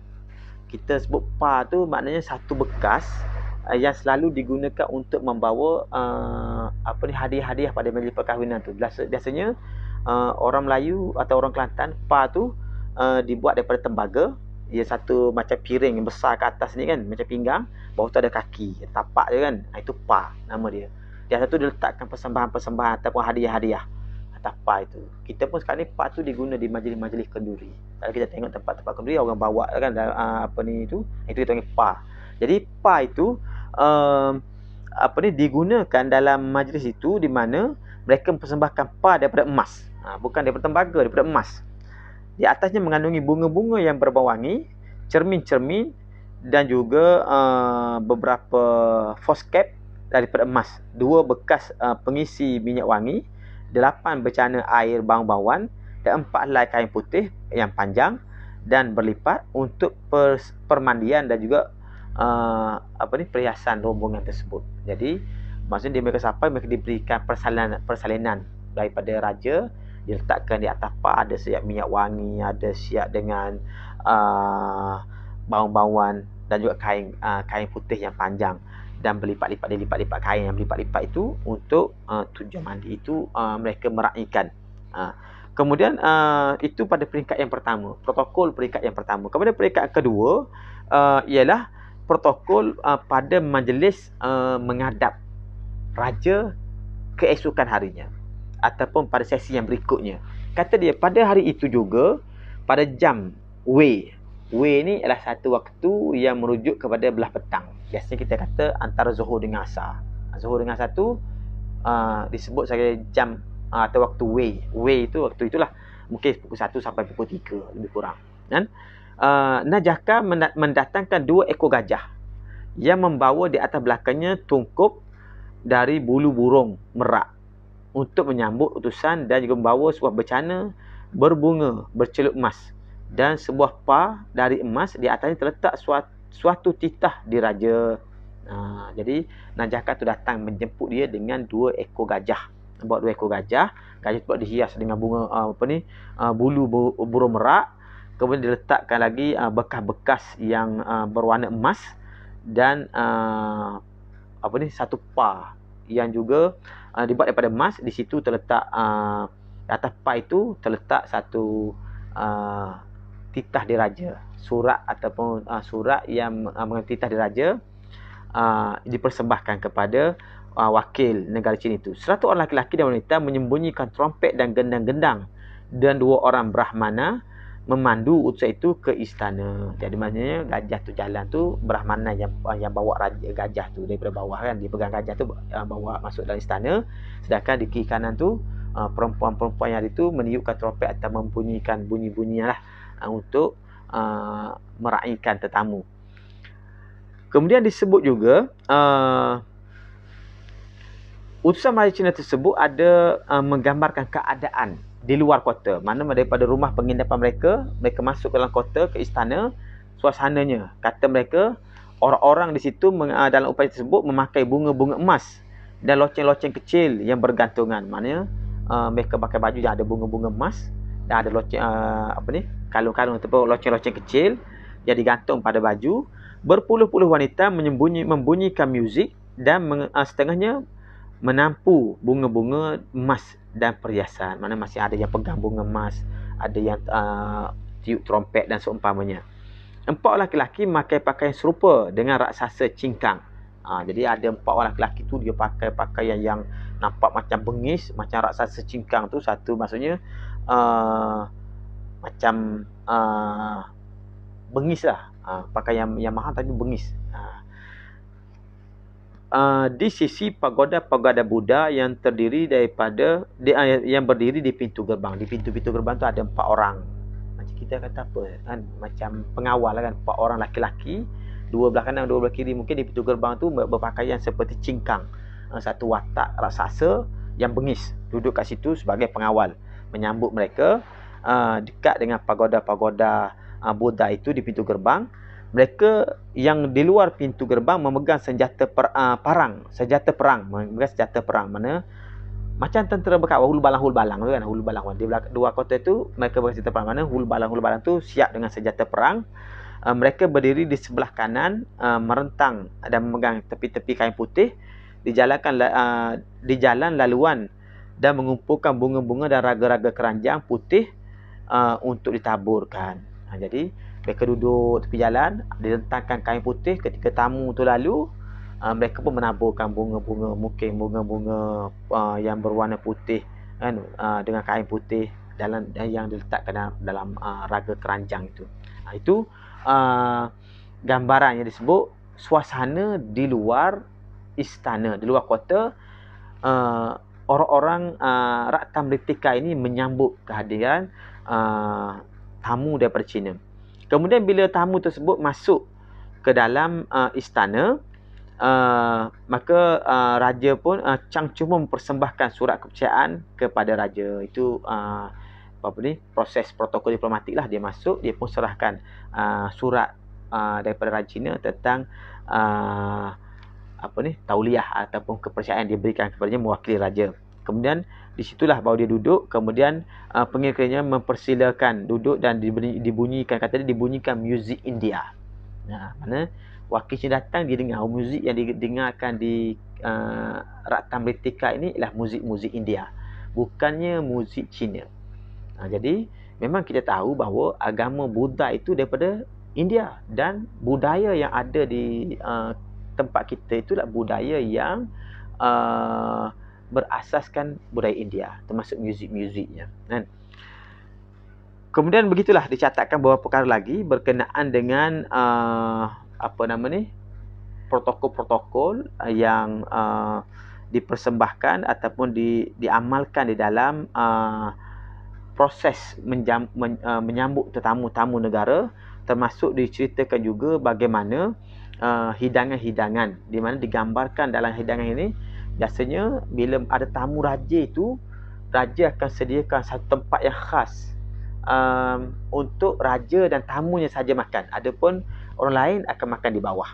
Kita sebut pa tu maknanya satu bekas Eh, yang selalu digunakan untuk membawa uh, apa ni hadiah-hadiah pada majlis perkahwinan tu. Biasanya uh, orang Melayu atau orang Kelantan pa tu uh, dibuat daripada tembaga. Ia satu macam piring yang besar ke atas ni kan, macam pinggang, bawah tu ada kaki, tapak dia kan. Ah, itu pa nama dia. Di atas tu diletakkan persembahan-persembahan ataupun hadiah-hadiah. Ah, pa itu. Kita pun sekarang ni pa tu diguna di majlis-majlis kenduri. Kalau kita tengok tempat-tempat kenduri orang bawa kan ah, apa ni itu, itu kita panggil pa. Jadi pa itu uh, apa ni digunakan dalam majlis itu di mana mereka mempersembahkan par daripada emas. Ha, bukan daripada tembaga, daripada emas. Di atasnya mengandungi bunga-bunga yang berbau wangi, cermin-cermin dan juga uh, beberapa false cap daripada emas. Dua bekas uh, pengisi minyak wangi, delapan bercana air bau-bauan, dan empat helai kain putih yang panjang dan berlipat untuk permandian dan juga uh, apa ni perhiasan rombongan tersebut. Jadi maksudnya dia mereka sampai mereka diberikan persalinan persalinan daripada raja diletakkan di atas pa ada siap minyak wangi, ada siap dengan uh, bau-bauan dan juga kain uh, kain putih yang panjang dan berlipat-lipat dia lipat-lipat kain yang berlipat-lipat itu untuk uh, tujuan mandi itu uh, mereka meraikan. Uh, kemudian uh, itu pada peringkat yang pertama, protokol peringkat yang pertama. Kemudian peringkat kedua uh, ialah protokol uh, pada majlis uh, menghadap raja keesokan harinya ataupun pada sesi yang berikutnya kata dia pada hari itu juga pada jam W. W ni adalah satu waktu yang merujuk kepada belah petang biasanya kita kata antara zuhur dengan asar zuhur dengan satu uh, disebut sebagai jam uh, atau waktu W. W itu waktu itulah mungkin pukul 1 sampai pukul 3 lebih kurang kan yeah? Ah, Najaka mendatangkan dua ekor gajah yang membawa di atas belakangnya tungkup dari bulu burung merak untuk menyambut utusan dan juga membawa sebuah bercana berbunga bercelup emas dan sebuah pa dari emas di atasnya terletak suatu, suatu titah diraja. Ha, ah, jadi Najaka tu datang menjemput dia dengan dua ekor gajah. Bawa dua ekor gajah, gajah tu dihias dengan bunga ah, apa ni? bulu burung merak kemudian diletakkan lagi uh, bekas-bekas uh, yang uh, berwarna emas dan uh, apa ni satu pa yang juga uh, dibuat daripada emas di situ terletak uh, atas pa itu terletak satu uh, titah diraja surat ataupun uh, surat yang uh, mengenai titah diraja uh, dipersembahkan kepada uh, wakil negara Cina itu 100 orang lelaki dan wanita menyembunyikan trompet dan gendang-gendang dan dua orang brahmana memandu utsa itu ke istana. Jadi maknanya gajah tu jalan tu Brahmana yang yang bawa gajah tu daripada bawah kan dia pegang gajah tu ah, bawa masuk dalam istana. Sedangkan di kiri kanan tu ah, perempuan-perempuan yang ada tu meniupkan trompet atau mempunyikan bunyi-bunyian lah ah, untuk uh, meraihkan tetamu. Kemudian disebut juga uh, utusan Malaysia tersebut ada uh, menggambarkan keadaan di luar kota. Mana daripada rumah penginapan mereka, mereka masuk ke dalam kota, ke istana, suasananya. Kata mereka, orang-orang di situ ah, dalam upaya tersebut memakai bunga-bunga emas dan loceng-loceng kecil yang bergantungan. Maknanya, uh, mereka pakai baju yang ada bunga-bunga emas dan ada loceng, uh, apa ni, kalung-kalung atau loceng-loceng kecil yang digantung pada baju. Berpuluh-puluh wanita menyembunyi, membunyikan muzik dan setengahnya menampu bunga-bunga emas dan perhiasan mana masih ada yang pegang bunga emas ada yang uh, tiup trompet dan seumpamanya empat orang lelaki pakai pakaian serupa dengan raksasa cingkang ha, jadi ada empat orang lelaki tu dia pakai pakaian yang nampak macam bengis macam raksasa cingkang tu satu maksudnya uh, macam uh, bengis lah uh, pakaian yang, yang mahal tapi bengis uh, Ah, di sisi pagoda-pagoda Buddha yang terdiri daripada di, uh, yang berdiri di pintu gerbang. Di pintu-pintu gerbang tu ada empat orang. Macam kita kata apa kan macam pengawal lah kan empat orang laki-laki dua belah kanan dua belah kiri mungkin di pintu gerbang tu berpakaian seperti cingkang ah, satu watak raksasa yang bengis duduk kat situ sebagai pengawal menyambut mereka uh, dekat dengan pagoda-pagoda uh, Buddha itu di pintu gerbang mereka yang di luar pintu gerbang memegang senjata per, uh, parang, senjata perang, memegang senjata perang mana macam tentera bekap hulu balang hulu balang tu kan hulu balang di belakang dua kota itu mereka berada di perang mana hulu balang hulu balang tu siap dengan senjata perang uh, mereka berdiri di sebelah kanan uh, merentang dan memegang tepi-tepi kain putih dijalankan uh, di jalan laluan dan mengumpulkan bunga-bunga dan raga-raga keranjang putih uh, untuk ditaburkan ha, jadi mereka duduk tepi jalan ditentangkan kain putih ketika tamu tu lalu uh, mereka pun menaburkan bunga-bunga mungkin bunga-bunga uh, yang berwarna putih kan uh, dengan kain putih dalam yang diletakkan dalam, dalam uh, raga keranjang itu uh, itu uh, gambaran yang disebut suasana di luar istana di luar kota uh, orang-orang uh, rakan Britika ini menyambut kehadiran uh, tamu daripada China Kemudian bila tamu tersebut masuk ke dalam uh, istana, uh, maka uh, raja pun uh, Chang cuma mempersembahkan surat kepercayaan kepada raja. Itu uh, apa ni? Proses protokol diplomatik lah dia masuk, dia pun serahkan uh, surat uh, daripada raja China tentang uh, apa ni? Tauliah ataupun kepercayaan dia berikan kepadanya mewakili raja. Kemudian di situlah bahawa dia duduk kemudian uh, pengiranya mempersilakan duduk dan dibunyikan kata dia dibunyikan muzik India. Nah, mana wakilnya datang dia dengar muzik yang didengarkan di uh, rakam retika ini ialah muzik-muzik India bukannya muzik Cina. Nah, jadi memang kita tahu bahawa agama Buddha itu daripada India dan budaya yang ada di uh, tempat kita itulah budaya yang uh, berasaskan budaya India termasuk muzik-muziknya kan kemudian begitulah dicatatkan beberapa perkara lagi berkenaan dengan uh, apa nama ni protokol-protokol uh, yang uh, dipersembahkan ataupun di, diamalkan di dalam uh, proses menjam, men, uh, menyambut tetamu-tamu negara termasuk diceritakan juga bagaimana uh, hidangan-hidangan di mana digambarkan dalam hidangan ini biasanya bila ada tamu raja itu raja akan sediakan satu tempat yang khas um, untuk raja dan tamunya saja makan adapun orang lain akan makan di bawah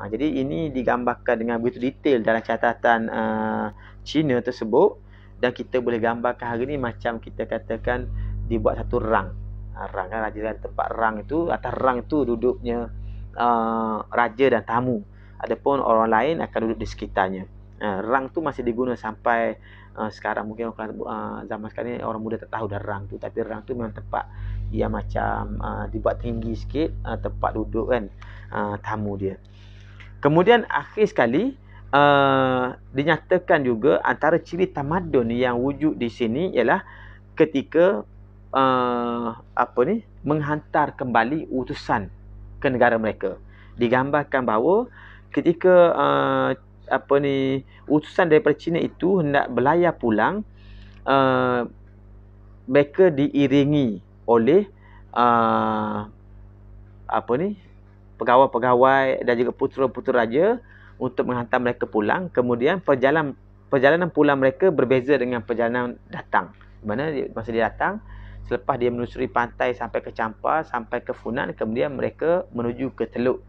ha, jadi ini digambarkan dengan begitu detail dalam catatan uh, Cina tersebut dan kita boleh gambarkan hari ini macam kita katakan dibuat satu rang ha, rang kan raja dan tempat rang itu atas rang itu duduknya uh, raja dan tamu adapun orang lain akan duduk di sekitarnya Eh, rang tu masih diguna sampai uh, sekarang mungkin uh, zaman sekarang ni orang muda tak tahu dah rang tu tapi rang tu memang tempat yang macam uh, dibuat tinggi sikit uh, tempat duduk kan uh, tamu dia kemudian akhir sekali uh, dinyatakan juga antara ciri tamadun yang wujud di sini ialah ketika uh, apa ni menghantar kembali utusan ke negara mereka digambarkan bahawa ketika uh, apa ni utusan daripada China itu hendak belayar pulang uh, mereka diiringi oleh uh, apa ni pegawai-pegawai dan juga putera-putera raja untuk menghantar mereka pulang kemudian perjalanan perjalanan pulang mereka berbeza dengan perjalanan datang mana masa dia datang selepas dia menusuri pantai sampai ke Champa sampai ke Funan kemudian mereka menuju ke Teluk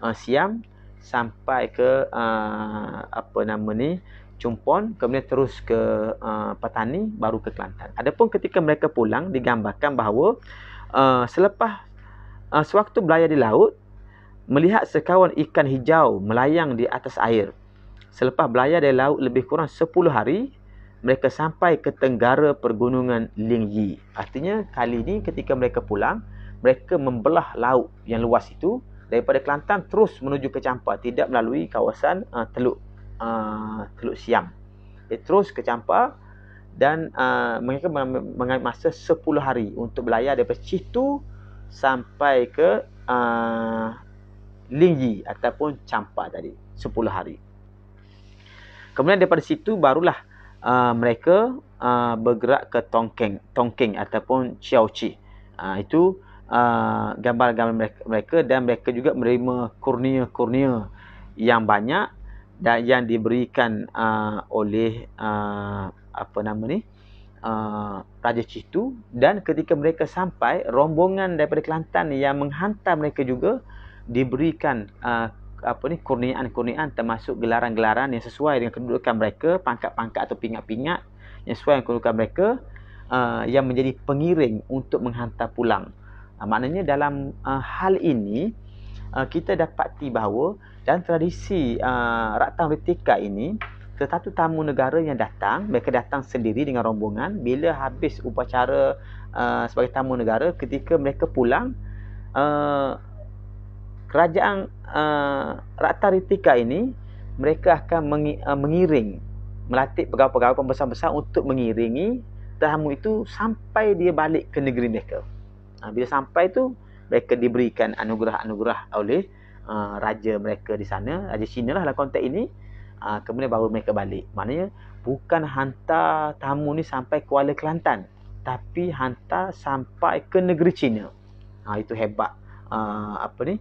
uh, Siam sampai ke uh, apa nama ni Cumpon kemudian terus ke uh, Petani baru ke Kelantan. Adapun ketika mereka pulang digambarkan bahawa uh, selepas uh, sewaktu belayar di laut melihat sekawan ikan hijau melayang di atas air. Selepas belayar dari laut lebih kurang 10 hari mereka sampai ke tenggara pergunungan Ling Artinya kali ini ketika mereka pulang mereka membelah laut yang luas itu daripada Kelantan terus menuju ke Campa, tidak melalui kawasan uh, Teluk uh, Teluk Siam. Dia terus ke Campa dan uh, mereka mengambil masa 10 hari untuk berlayar daripada situ sampai ke uh, Linggi ataupun Campa tadi 10 hari. Kemudian daripada situ barulah uh, mereka uh, bergerak ke Tongking Tongkeng ataupun Chiao Chi. Uh, itu Ah, gambar-gambar mereka dan mereka juga menerima kurnia-kurnia yang banyak dan yang diberikan uh, oleh uh, apa nama ni uh, Raja Citu dan ketika mereka sampai rombongan daripada Kelantan yang menghantar mereka juga diberikan uh, apa ni kurniaan-kurniaan termasuk gelaran-gelaran yang sesuai dengan kedudukan mereka pangkat-pangkat atau pingat-pingat yang sesuai dengan kedudukan mereka uh, yang menjadi pengiring untuk menghantar pulang Ha, maknanya dalam uh, hal ini uh, kita dapati bahawa dalam tradisi uh, Raktan Retika ini tetapi tamu negara yang datang mereka datang sendiri dengan rombongan bila habis upacara uh, sebagai tamu negara ketika mereka pulang uh, kerajaan uh, Raktan Retika ini mereka akan mengi- uh, mengiring melatih pegawai-pegawai pembesar besar untuk mengiringi tamu itu sampai dia balik ke negeri mereka. Ha, bila sampai tu mereka diberikan anugerah-anugerah oleh uh, raja mereka di sana, raja Cina lah dalam konteks ini. Ha, kemudian baru mereka balik. Maknanya bukan hantar tamu ni sampai Kuala Kelantan, tapi hantar sampai ke negeri Cina. Ha, itu hebat uh, apa ni?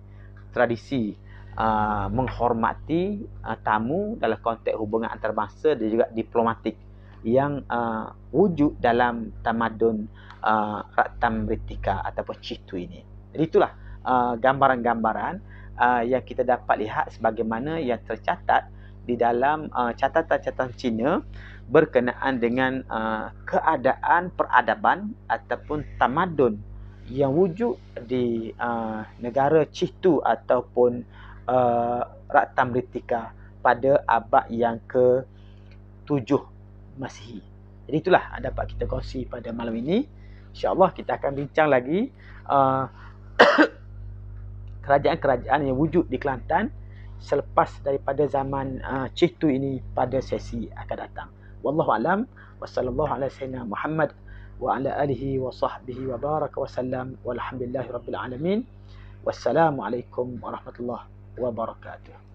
Tradisi Uh, menghormati uh, tamu dalam konteks hubungan antarabangsa dan juga diplomatik yang uh, wujud dalam tamadun uh, Raktam Ritika ataupun Citu ini. Jadi itulah uh, gambaran-gambaran uh, yang kita dapat lihat sebagaimana yang tercatat di dalam uh, catatan-catatan Cina berkenaan dengan uh, keadaan peradaban ataupun tamadun yang wujud di uh, negara Citu ataupun uh, Raktam Ritika pada abad yang ke-7 uh, Masihi. Jadi itulah ada pak kita kongsi pada malam ini. InsyaAllah kita akan bincang lagi uh, kerajaan-kerajaan yang wujud di Kelantan selepas daripada zaman uh, Cik Tu ini pada sesi akan datang. Wallahu a'lam. Wassalamualaikum Muhammad wa ala alihi wa sahbihi wa baraka wa sallam walhamdulillahi rabbil alamin wassalamu warahmatullahi wabarakatuh